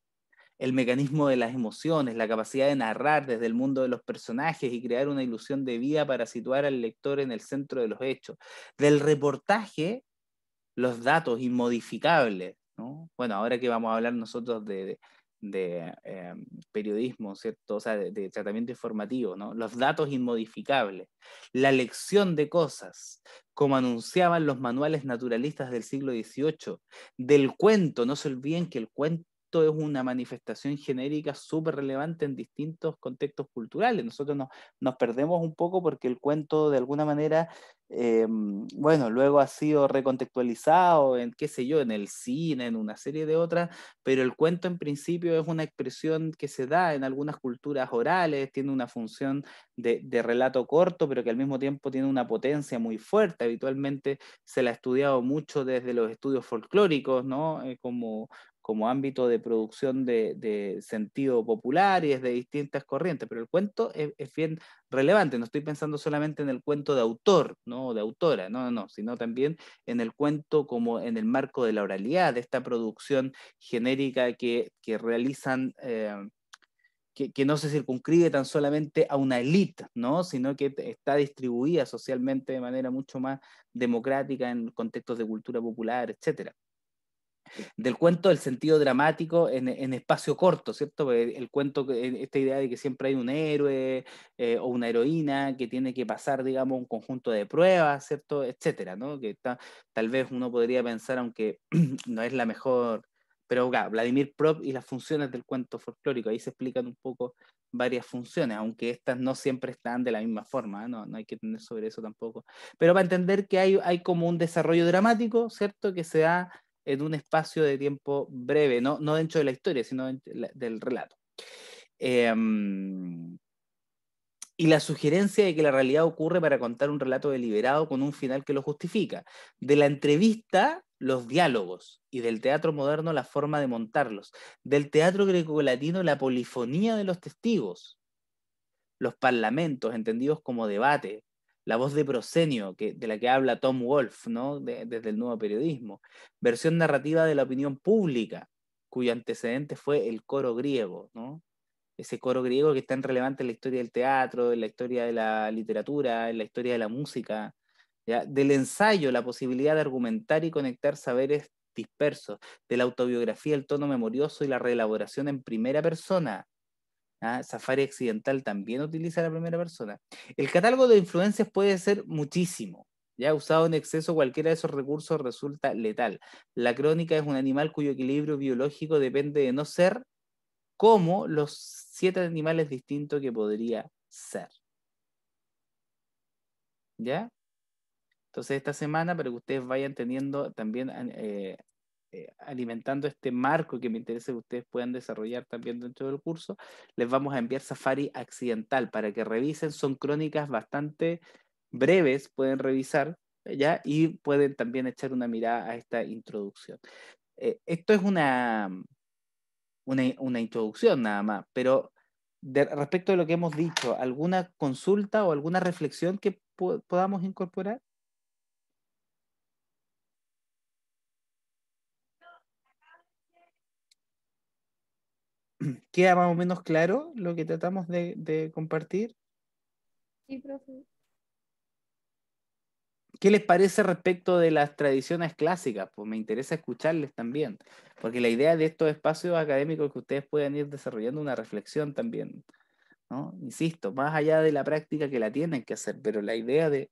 el mecanismo de las emociones, la capacidad de narrar desde el mundo de los personajes y crear una ilusión de vida para situar al lector en el centro de los hechos. Del reportaje, los datos inmodificables, ¿no? Bueno, ahora que vamos a hablar nosotros de de em, periodismo, ¿cierto? O sea, de, de, tratamiento informativo, ¿no? Los datos inmodificables, la lección de cosas, como anunciaban los manuales naturalistas del siglo XVIII, del cuento, no se olviden que el cuento es una manifestación genérica súper relevante en distintos contextos culturales. Nosotros nos, perdemos un poco porque el cuento de alguna manera, em, bueno, luego ha sido recontextualizado en, qué sé yo, en el cine, en una serie de otras, pero el cuento en principio es una expresión que se da en algunas culturas orales, tiene una función de, relato corto, pero que al mismo tiempo tiene una potencia muy fuerte. Habitualmente se la ha estudiado mucho desde los estudios folclóricos, ¿no? Eh, como como ámbito de producción de, sentido popular y es de distintas corrientes, pero el cuento es, bien relevante, no estoy pensando solamente en el cuento de autor, no de autora, no, no, sino también en el cuento como en el marco de la oralidad, de esta producción genérica que, realizan... Eh, que, no se circunscribe tan solamente a una élite, ¿no? sino que está distribuida socialmente de manera mucho más democrática en contextos de cultura popular, etcétera del cuento del sentido dramático en, espacio corto, ¿cierto? El, cuento, eh, esta idea de que siempre hay un héroe eh, o una heroína que tiene que pasar, digamos, un conjunto de pruebas, ¿cierto? Etcétera, ¿no? Que tal vez uno podría pensar, aunque no es la mejor, pero claro, Vladimir Prop y las funciones del cuento folclórico, ahí se explican un poco varias funciones, aunque estas no siempre están de la misma forma, ¿eh? no, no, hay que tener sobre eso tampoco. Pero para entender que hay, hay como un desarrollo dramático, ¿cierto? Que se da en un espacio de tiempo breve, no, dentro de la historia, sino del relato. Em, y la sugerencia de que la realidad ocurre para contar un relato deliberado con un final que lo justifica. De la entrevista, los diálogos, y del teatro moderno, la forma de montarlos. Del teatro latino la polifonía de los testigos. Los parlamentos, entendidos como debate, la voz de Prosenio, que, de la que habla Tom Wolfe, desde el nuevo periodismo, versión narrativa de la opinión pública, cuyo antecedente fue el coro griego, ¿no? ese coro griego que es tan relevante en la historia del teatro, en la historia de la literatura, en la historia de la música, del ensayo, la posibilidad de argumentar y conectar saberes dispersos, de la autobiografía, el tono memorioso y la reelaboración en primera persona, ¿ah? Safari Occidental también utiliza la primera persona. El catálogo de influencias puede ser muchísimo. Ya usado en exceso cualquiera de esos recursos resulta letal. La crónica es un animal cuyo equilibrio biológico depende de no ser como los siete animales distintos que podría ser. ¿Ya? Entonces esta semana, para que ustedes vayan teniendo también eh, eh, alimentando este marco que me interesa que ustedes puedan desarrollar también dentro del curso, les vamos a enviar Safari Accidental para que revisen. Son crónicas bastante breves, pueden revisar. ¿Ya? Y pueden también echar una mirada a esta introducción. Eh, esto es una, una, introducción nada más, pero respecto a lo que hemos dicho, ¿alguna consulta o alguna reflexión que podamos incorporar? ¿Queda más o menos claro lo que tratamos de, compartir? Sí, profe. ¿Qué les parece respecto de las tradiciones clásicas? Pues me interesa escucharles también, porque la idea de estos espacios académicos es que ustedes puedan ir desarrollando una reflexión también, ¿no? Insisto, más allá de la práctica que la tienen que hacer, pero la idea de,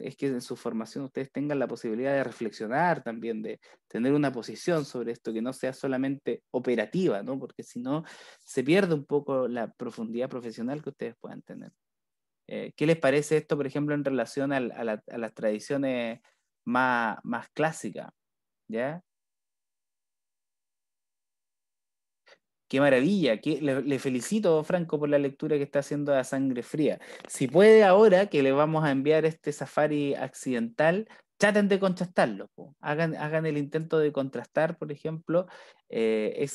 es que en su formación ustedes tengan la posibilidad de reflexionar también, de tener una posición sobre esto que no sea solamente operativa, ¿no? porque si no, se pierde un poco la profundidad profesional que ustedes puedan tener. Eh, ¿Qué les parece esto, por ejemplo, en relación a, las tradiciones más, más clásicas? ¿ya? Qué maravilla, que le, felicito, Franco, por la lectura que está haciendo a sangre fría. Si puede ahora que le vamos a enviar este safari accidental, traten de contrastarlo, hagan, hagan el intento de contrastar, por ejemplo, eh,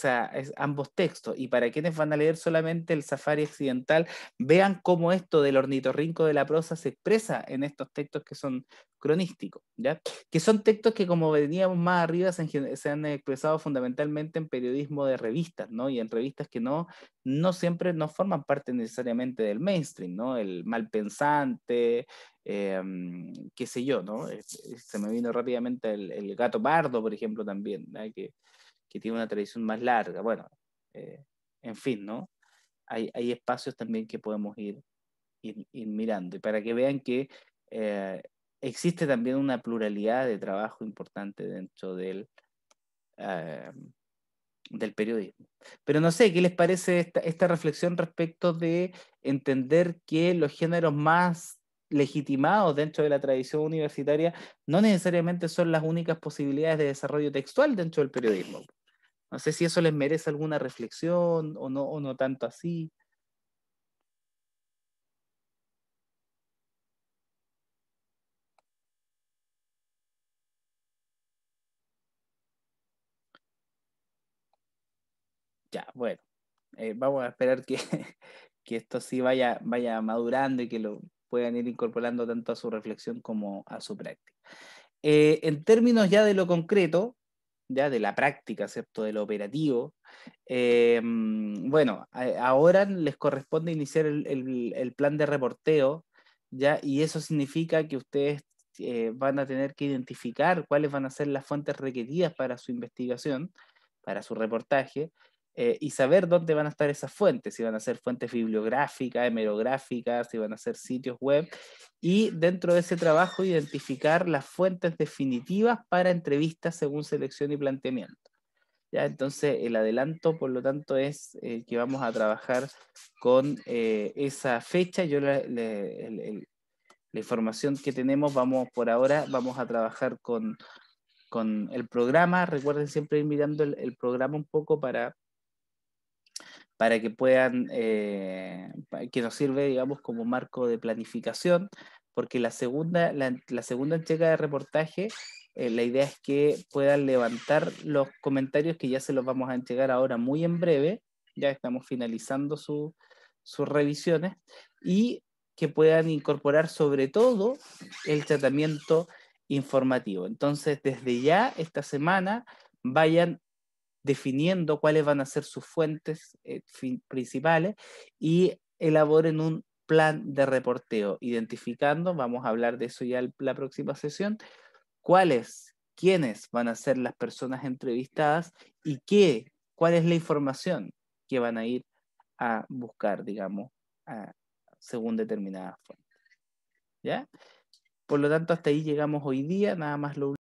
ambos textos. Y para quienes van a leer solamente el Safari accidental, vean cómo esto del ornitorrinco de la prosa se expresa en estos textos que son cronístico, ¿ya? que son textos que como veníamos más arriba se han, expresado fundamentalmente en periodismo de revistas ¿no? y en revistas que no, no siempre no forman parte necesariamente del mainstream, ¿no? el mal pensante, em, qué sé yo, ¿no? Eh, eh, se me vino rápidamente el, gato bardo, por ejemplo, también, ¿no? que, que, tiene una tradición más larga, bueno, eh, en fin, ¿no? Hay, hay, espacios también que podemos ir, ir, mirando y para que vean que existe también una pluralidad de trabajo importante dentro del, ah, del periodismo. Pero no sé, ¿qué les parece esta, esta reflexión respecto de entender que los géneros más legitimados dentro de la tradición universitaria no necesariamente son las únicas posibilidades de desarrollo textual dentro del periodismo? No sé si eso les merece alguna reflexión o no, o no tanto así. ya, bueno, eh, vamos a esperar que, esto sí vaya, vaya madurando y que lo puedan ir incorporando tanto a su reflexión como a su práctica. Eh, en términos ya de lo concreto, ya de la práctica, de lo operativo. Eh, bueno, ahora les corresponde iniciar el, plan de reporteo, ¿ya? Y eso significa que ustedes van a tener que identificar cuáles van a ser las fuentes requeridas para su investigación, para su reportaje, eh, y saber dónde van a estar esas fuentes, si van a ser fuentes bibliográficas, hemerográficas, si van a ser sitios web, y dentro de ese trabajo identificar las fuentes definitivas para entrevistas según selección y planteamiento. ¿Ya? Entonces, el adelanto, por lo tanto, es eh, que vamos a trabajar con eh, esa fecha. Yo la, información que tenemos, vamos por ahora, vamos a trabajar con, con el programa. Recuerden siempre ir mirando el programa un poco para, para que puedan, eh, que nos sirve, digamos, como marco de planificación, porque la segunda, la, segunda entrega de reportaje, eh, la idea es que puedan levantar los comentarios que ya se los vamos a entregar ahora muy en breve, ya estamos finalizando sus revisiones, y que puedan incorporar sobre todo el tratamiento informativo. Entonces, desde ya, esta semana, vayan definiendo cuáles van a ser sus fuentes eh, principales y elaboren un plan de reporteo, identificando, vamos a hablar de eso ya la próxima sesión, cuáles, quiénes van a ser las personas entrevistadas y qué, cuál es la información que van a ir a buscar, digamos, según determinadas fuentes. ¿Ya? Por lo tanto, hasta ahí llegamos hoy día, nada más lo